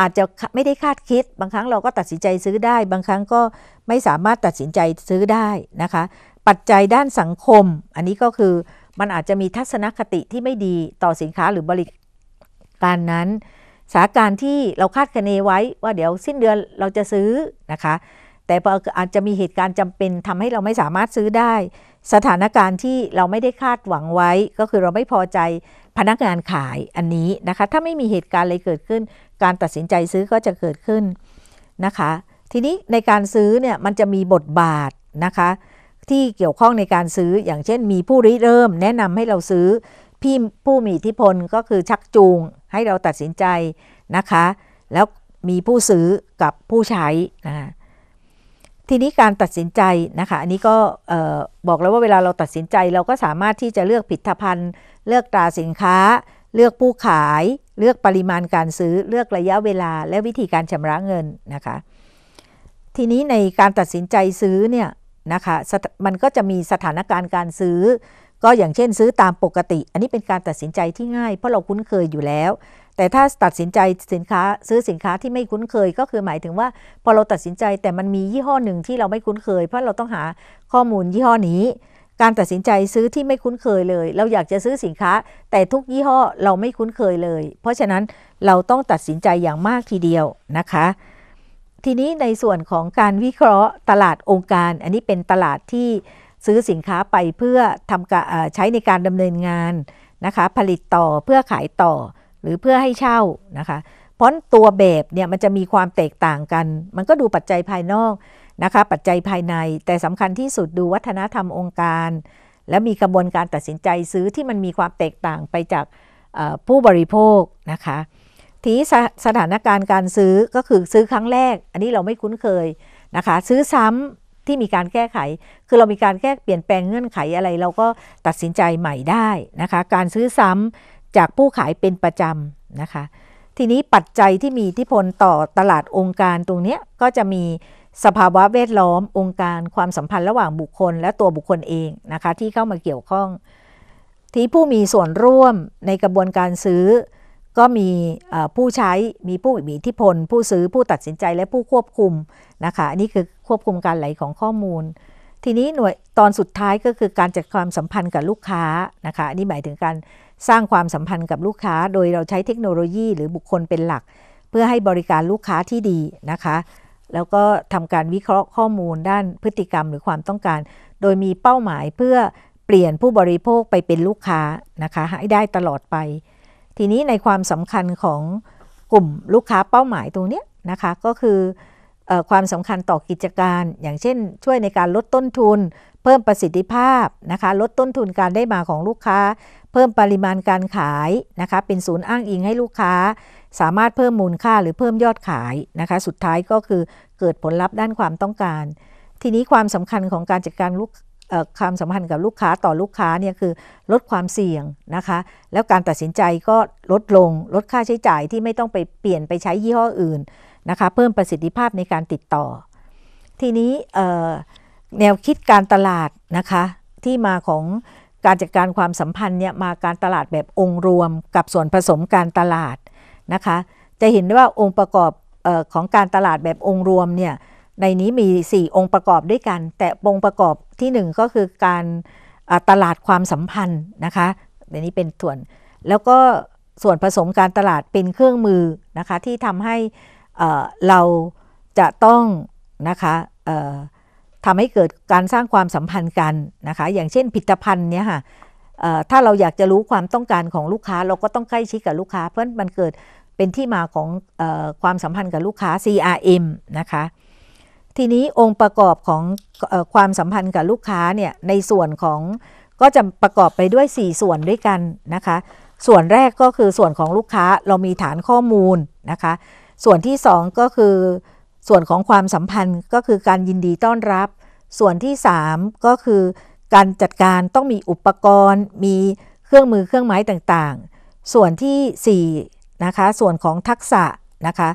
อาจจะไม่ได้คาดคิด บางครั้งเราก็ตัดสินใจซื้อได้ บางครั้งก็ไม่สามารถตัดสินใจซื้อได้นะคะ ปัจจัยด้านสังคมอันนี้ก็คือมันอาจจะมีทัศนคติที่ไม่ดีต่อสินค้าหรือบริการนั้นสถานการณ์ที่เราคาดคะเนไว้ว่าเดี๋ยวสิ้นเดือนเราจะซื้อนะคะแต่อาจจะมีเหตุการณ์จำเป็นทำให้เราไม่สามารถซื้อได้ สถานการณ์ที่เราไม่ได้คาดหวังไว้ ก็คือเราไม่พอใจพนักงานขายอันนี้นะคะ ถ้าไม่มีเหตุการณ์อะไรเกิดขึ้น การตัดสินใจซื้อก็จะเกิดขึ้นนะคะ ทีนี้ในการซื้อเนี่ยมันจะมีบทบาทนะคะ ที่เกี่ยวข้องในการซื้ออย่างเช่น มีผู้ริเริ่ม แนะนำให้เราซื้อพี่ผู้มีอิทธิพลก็คือชักจูง ให้เราตัดสินใจนะคะ แล้วมีผู้ซื้อกับผู้ใช้นะคะทีนี้การตัดสินใจนะคะอันนี้ก็บอกแล้วว่าเวลาเราตัดสินใจเราก็สามารถที่จะเลือกผลิตภัณฑ์ เลือกตราสินค้า เลือกผู้ขาย เลือกปริมาณการซื้อ เลือกระยะเวลา และวิธีการชำระเงินนะคะทีนี้ในการตัดสินใจซื้อเนี่ยนะคะมันก็จะมีสถานการณ์การซื้อ ก็อย่างเช่นซื้อตามปกติ อันนี้เป็นการตัดสินใจที่ง่าย เพราะเราคุ้นเคยอยู่แล้วแต่ถ้าตัดสินใจสินค้าซื้อสินค้าที่ไม่คุ้นเคย ก็คือหมายถึงว่าพอเราตัดสินใจแต่มันมียี่ห้อหนึ่งที่เราไม่คุ้นเคย เพราะเราต้องหาข้อมูลยี่ห้อนี้ การตัดสินใจซื้อที่ไม่คุ้นเคยเลย เราอยากจะซื้อสินค้าแต่ทุกยี่ห้อเราไม่คุ้นเคยเลย เพราะฉะนั้นเราต้องตัดสินใจอย่างมากทีเดียวนะคะ ทีนี้ในส่วนของการวิเคราะห์ตลาดองค์การ อันนี้เป็นตลาดที่ซื้อสินค้าไปเพื่อทำใช้ในการดำเนินงานนะคะ ผลิตต่อเพื่อขายต่อหรือเพื่อให้เช่านะคะเพราะตัวแบบเนี่ยมันจะมีความแตกต่างกัน มันก็ดูปัจจัยภายนอกนะคะ ปัจจัยภายใน แต่สำคัญที่สุดดูวัฒนธรรมองค์การ และมีกระบวนการตัดสินใจซื้อที่มันมีความแตกต่างไปจากผู้บริโภคนะคะ ทีสสถานการณ์การซื้อก็คือซื้อครั้งแรก อันนี้เราไม่คุ้นเคยนะคะซื้อซ้ำที่มีการแก้ไข คือเรามีการแก้เปลี่ยนแปลงเงื่อนไขอะไร เราก็ตัดสินใจใหม่ได้นะคะ การซื้อซ้ำจากผู้ขายเป็นประจำนะคะทีนี้ปัจจัยที่มีอิทธิพลต่อตลาดองค์การตรงนี้ก็จะมีสภาวะแวดล้อมองค์การความสัมพันธ์ระหว่างบุคคล และตัวบุคคลเองนะคะที่เข้ามาเกี่ยวข้อง ที่ผู้มีส่วนร่วมในกระบวนการซื้อ ก็มีผู้ใช้มีผู้มีอิทธิพล ผู้ซื้อ ผู้ตัดสินใจและผู้ควบคุมนะคะอันนี้คือควบคุมการไหลของข้อมูลทีนี้หน่วยตอนสุดท้ายก็คือการจัดความสัมพันธ์กับลูกค้านะคะอันนี้หมายถึงการสร้างความสัมพันธ์กับลูกค้า โดยเราใช้เทคโนโลยีหรือบุคคลเป็นหลัก เพื่อให้บริการลูกค้าที่ดีนะคะแล้วก็ทำการวิเคราะห์ข้อมูล ด้านพฤติกรรมหรือความต้องการ โดยมีเป้าหมายเพื่อเปลี่ยนผู้บริโภคไปเป็นลูกค้านะคะให้ได้ตลอดไป ทีนี้ในความสำคัญของกลุ่มลูกค้าเป้าหมายตรงนี้นะคะก็คืออความสำคัญต่อกิจการ อย่างเช่น ช่วยในการลดต้นทุน เพิ่มประสิทธิภาพนะคะลดต้นทุนการได้มาของลูกค้าพิ่มปริมาณการขายนะคะ เป็นศูนย์อ้างอิงให้ลูกค้าสามารถเพิ่มมูลค่าหรือเพิ่มยอดขายนะคะ สุดท้ายก็คือเกิดผลลัพธ์ด้านความต้องการ ทีนี้ความสำคัญของการจัดการลูกความสัมพันธ์กับลูกค้าต่อลูกค้าเนี่ยคือลดความเสี่ยงนะคะ แล้วการตัดสินใจก็ลดลง ลดค่าใช้จ่ายที่ไม่ต้องไปเปลี่ยนไปใช้ยี่ห้ออื่นนะคะ เพิ่มประสิทธิภาพในการติดต่อ ทีนี้แนวคิดการตลาดนะคะที่มาของการจัดการความสัมพันธ์เนี่ยมาการตลาดแบบองค์รวม กับส่วนผสมการตลาดนะคะจะเห็นได้ว่าองค์ประกอบของการตลาดแบบองค์รวมเนี่ยในนี้มี 4 องค์ประกอบด้วยกัน แต่องค์ประกอบที่1ก็คือการตลาดความสัมพันธ์นะคะในนี้เป็นส่วนแล้วก็ส่วนผสมการตลาดเป็นเครื่องมือนะคะที่ทำให้เราจะต้องนะคะทำให้เกิดการสร้างความสัมพันธ์กันนะคะอย่างเช่นผลิตภัณฑ์เนี่ยค่ะถ้าเราอยากจะรู้ความต้องการของลูกค้า เราก็ต้องใกล้ชิดกับลูกค้า เพราะมันเกิดเป็นที่มาของอความสัมพันธ์กับลูกค้า CRM นะคะทีนี้องค์ประกอบของอความสัมพันธ์กับลูกค้าเนี่ยในส่วนของ ก็จะประกอบไปด้วย 4 ส่วนด้วยกันนะคะส่วนแรกก็คือส่วนของลูกค้าเรามีฐานข้อมูลนะคะส่วนที่2ก็คือส่วนของความสัมพันธ์ก็คือการยินดีต้อนรับ ส่วนที่ 3 ก็คือการจัดการต้องมีอุปกรณ์ มีเครื่องมือเครื่องไม้ต่างๆ ส่วนที่4นะคะ ส่วนของทักษะนะคะ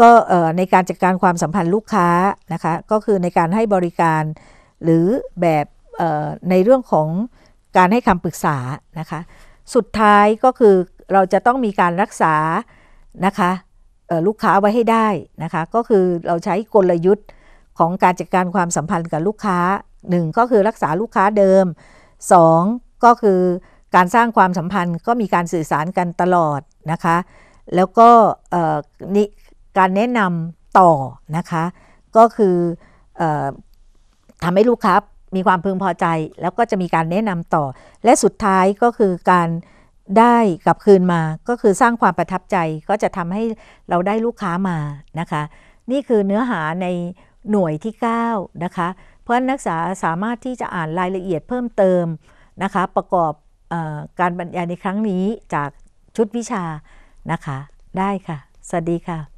ก็ในการจัดการความสัมพันธ์ลูกค้านะคะ ก็คือในการให้บริการหรือแบบในเรื่องของการให้คำปรึกษานะคะ สุดท้ายก็คือเราจะต้องมีการรักษานะคะลูกค้าไว้ให้ได้นะคะก็คือเราใช้กลยุทธ์ของการจัดการความสัมพันธ์กับลูกค้า 1 ก็คือรักษาลูกค้าเดิม2ก็คือการสร้างความสัมพันธ์ ก็มีการสื่อสารกันตลอดนะคะแล้วก็นีการแนะนำต่อนะคะก็คืออทำให้ลูกค้ามีความพึงพอใจ แล้วก็จะมีการแนะนำต่อ และสุดท้ายก็คือการได้กลับคืนมา ก็คือสร้างความประทับใจ ก็จะทำให้เราได้ลูกค้ามานะคะ นี่คือเนื้อหาในหน่วยที่9นะคะ เพราะนักศึกษาสามารถที่จะอ่านรายละเอียดเพิ่มเติมนะคะประกอบอการบรรยายในครั้งนี้จากชุดวิชานะคะ ได้ค่ะ สวัสดีค่ะ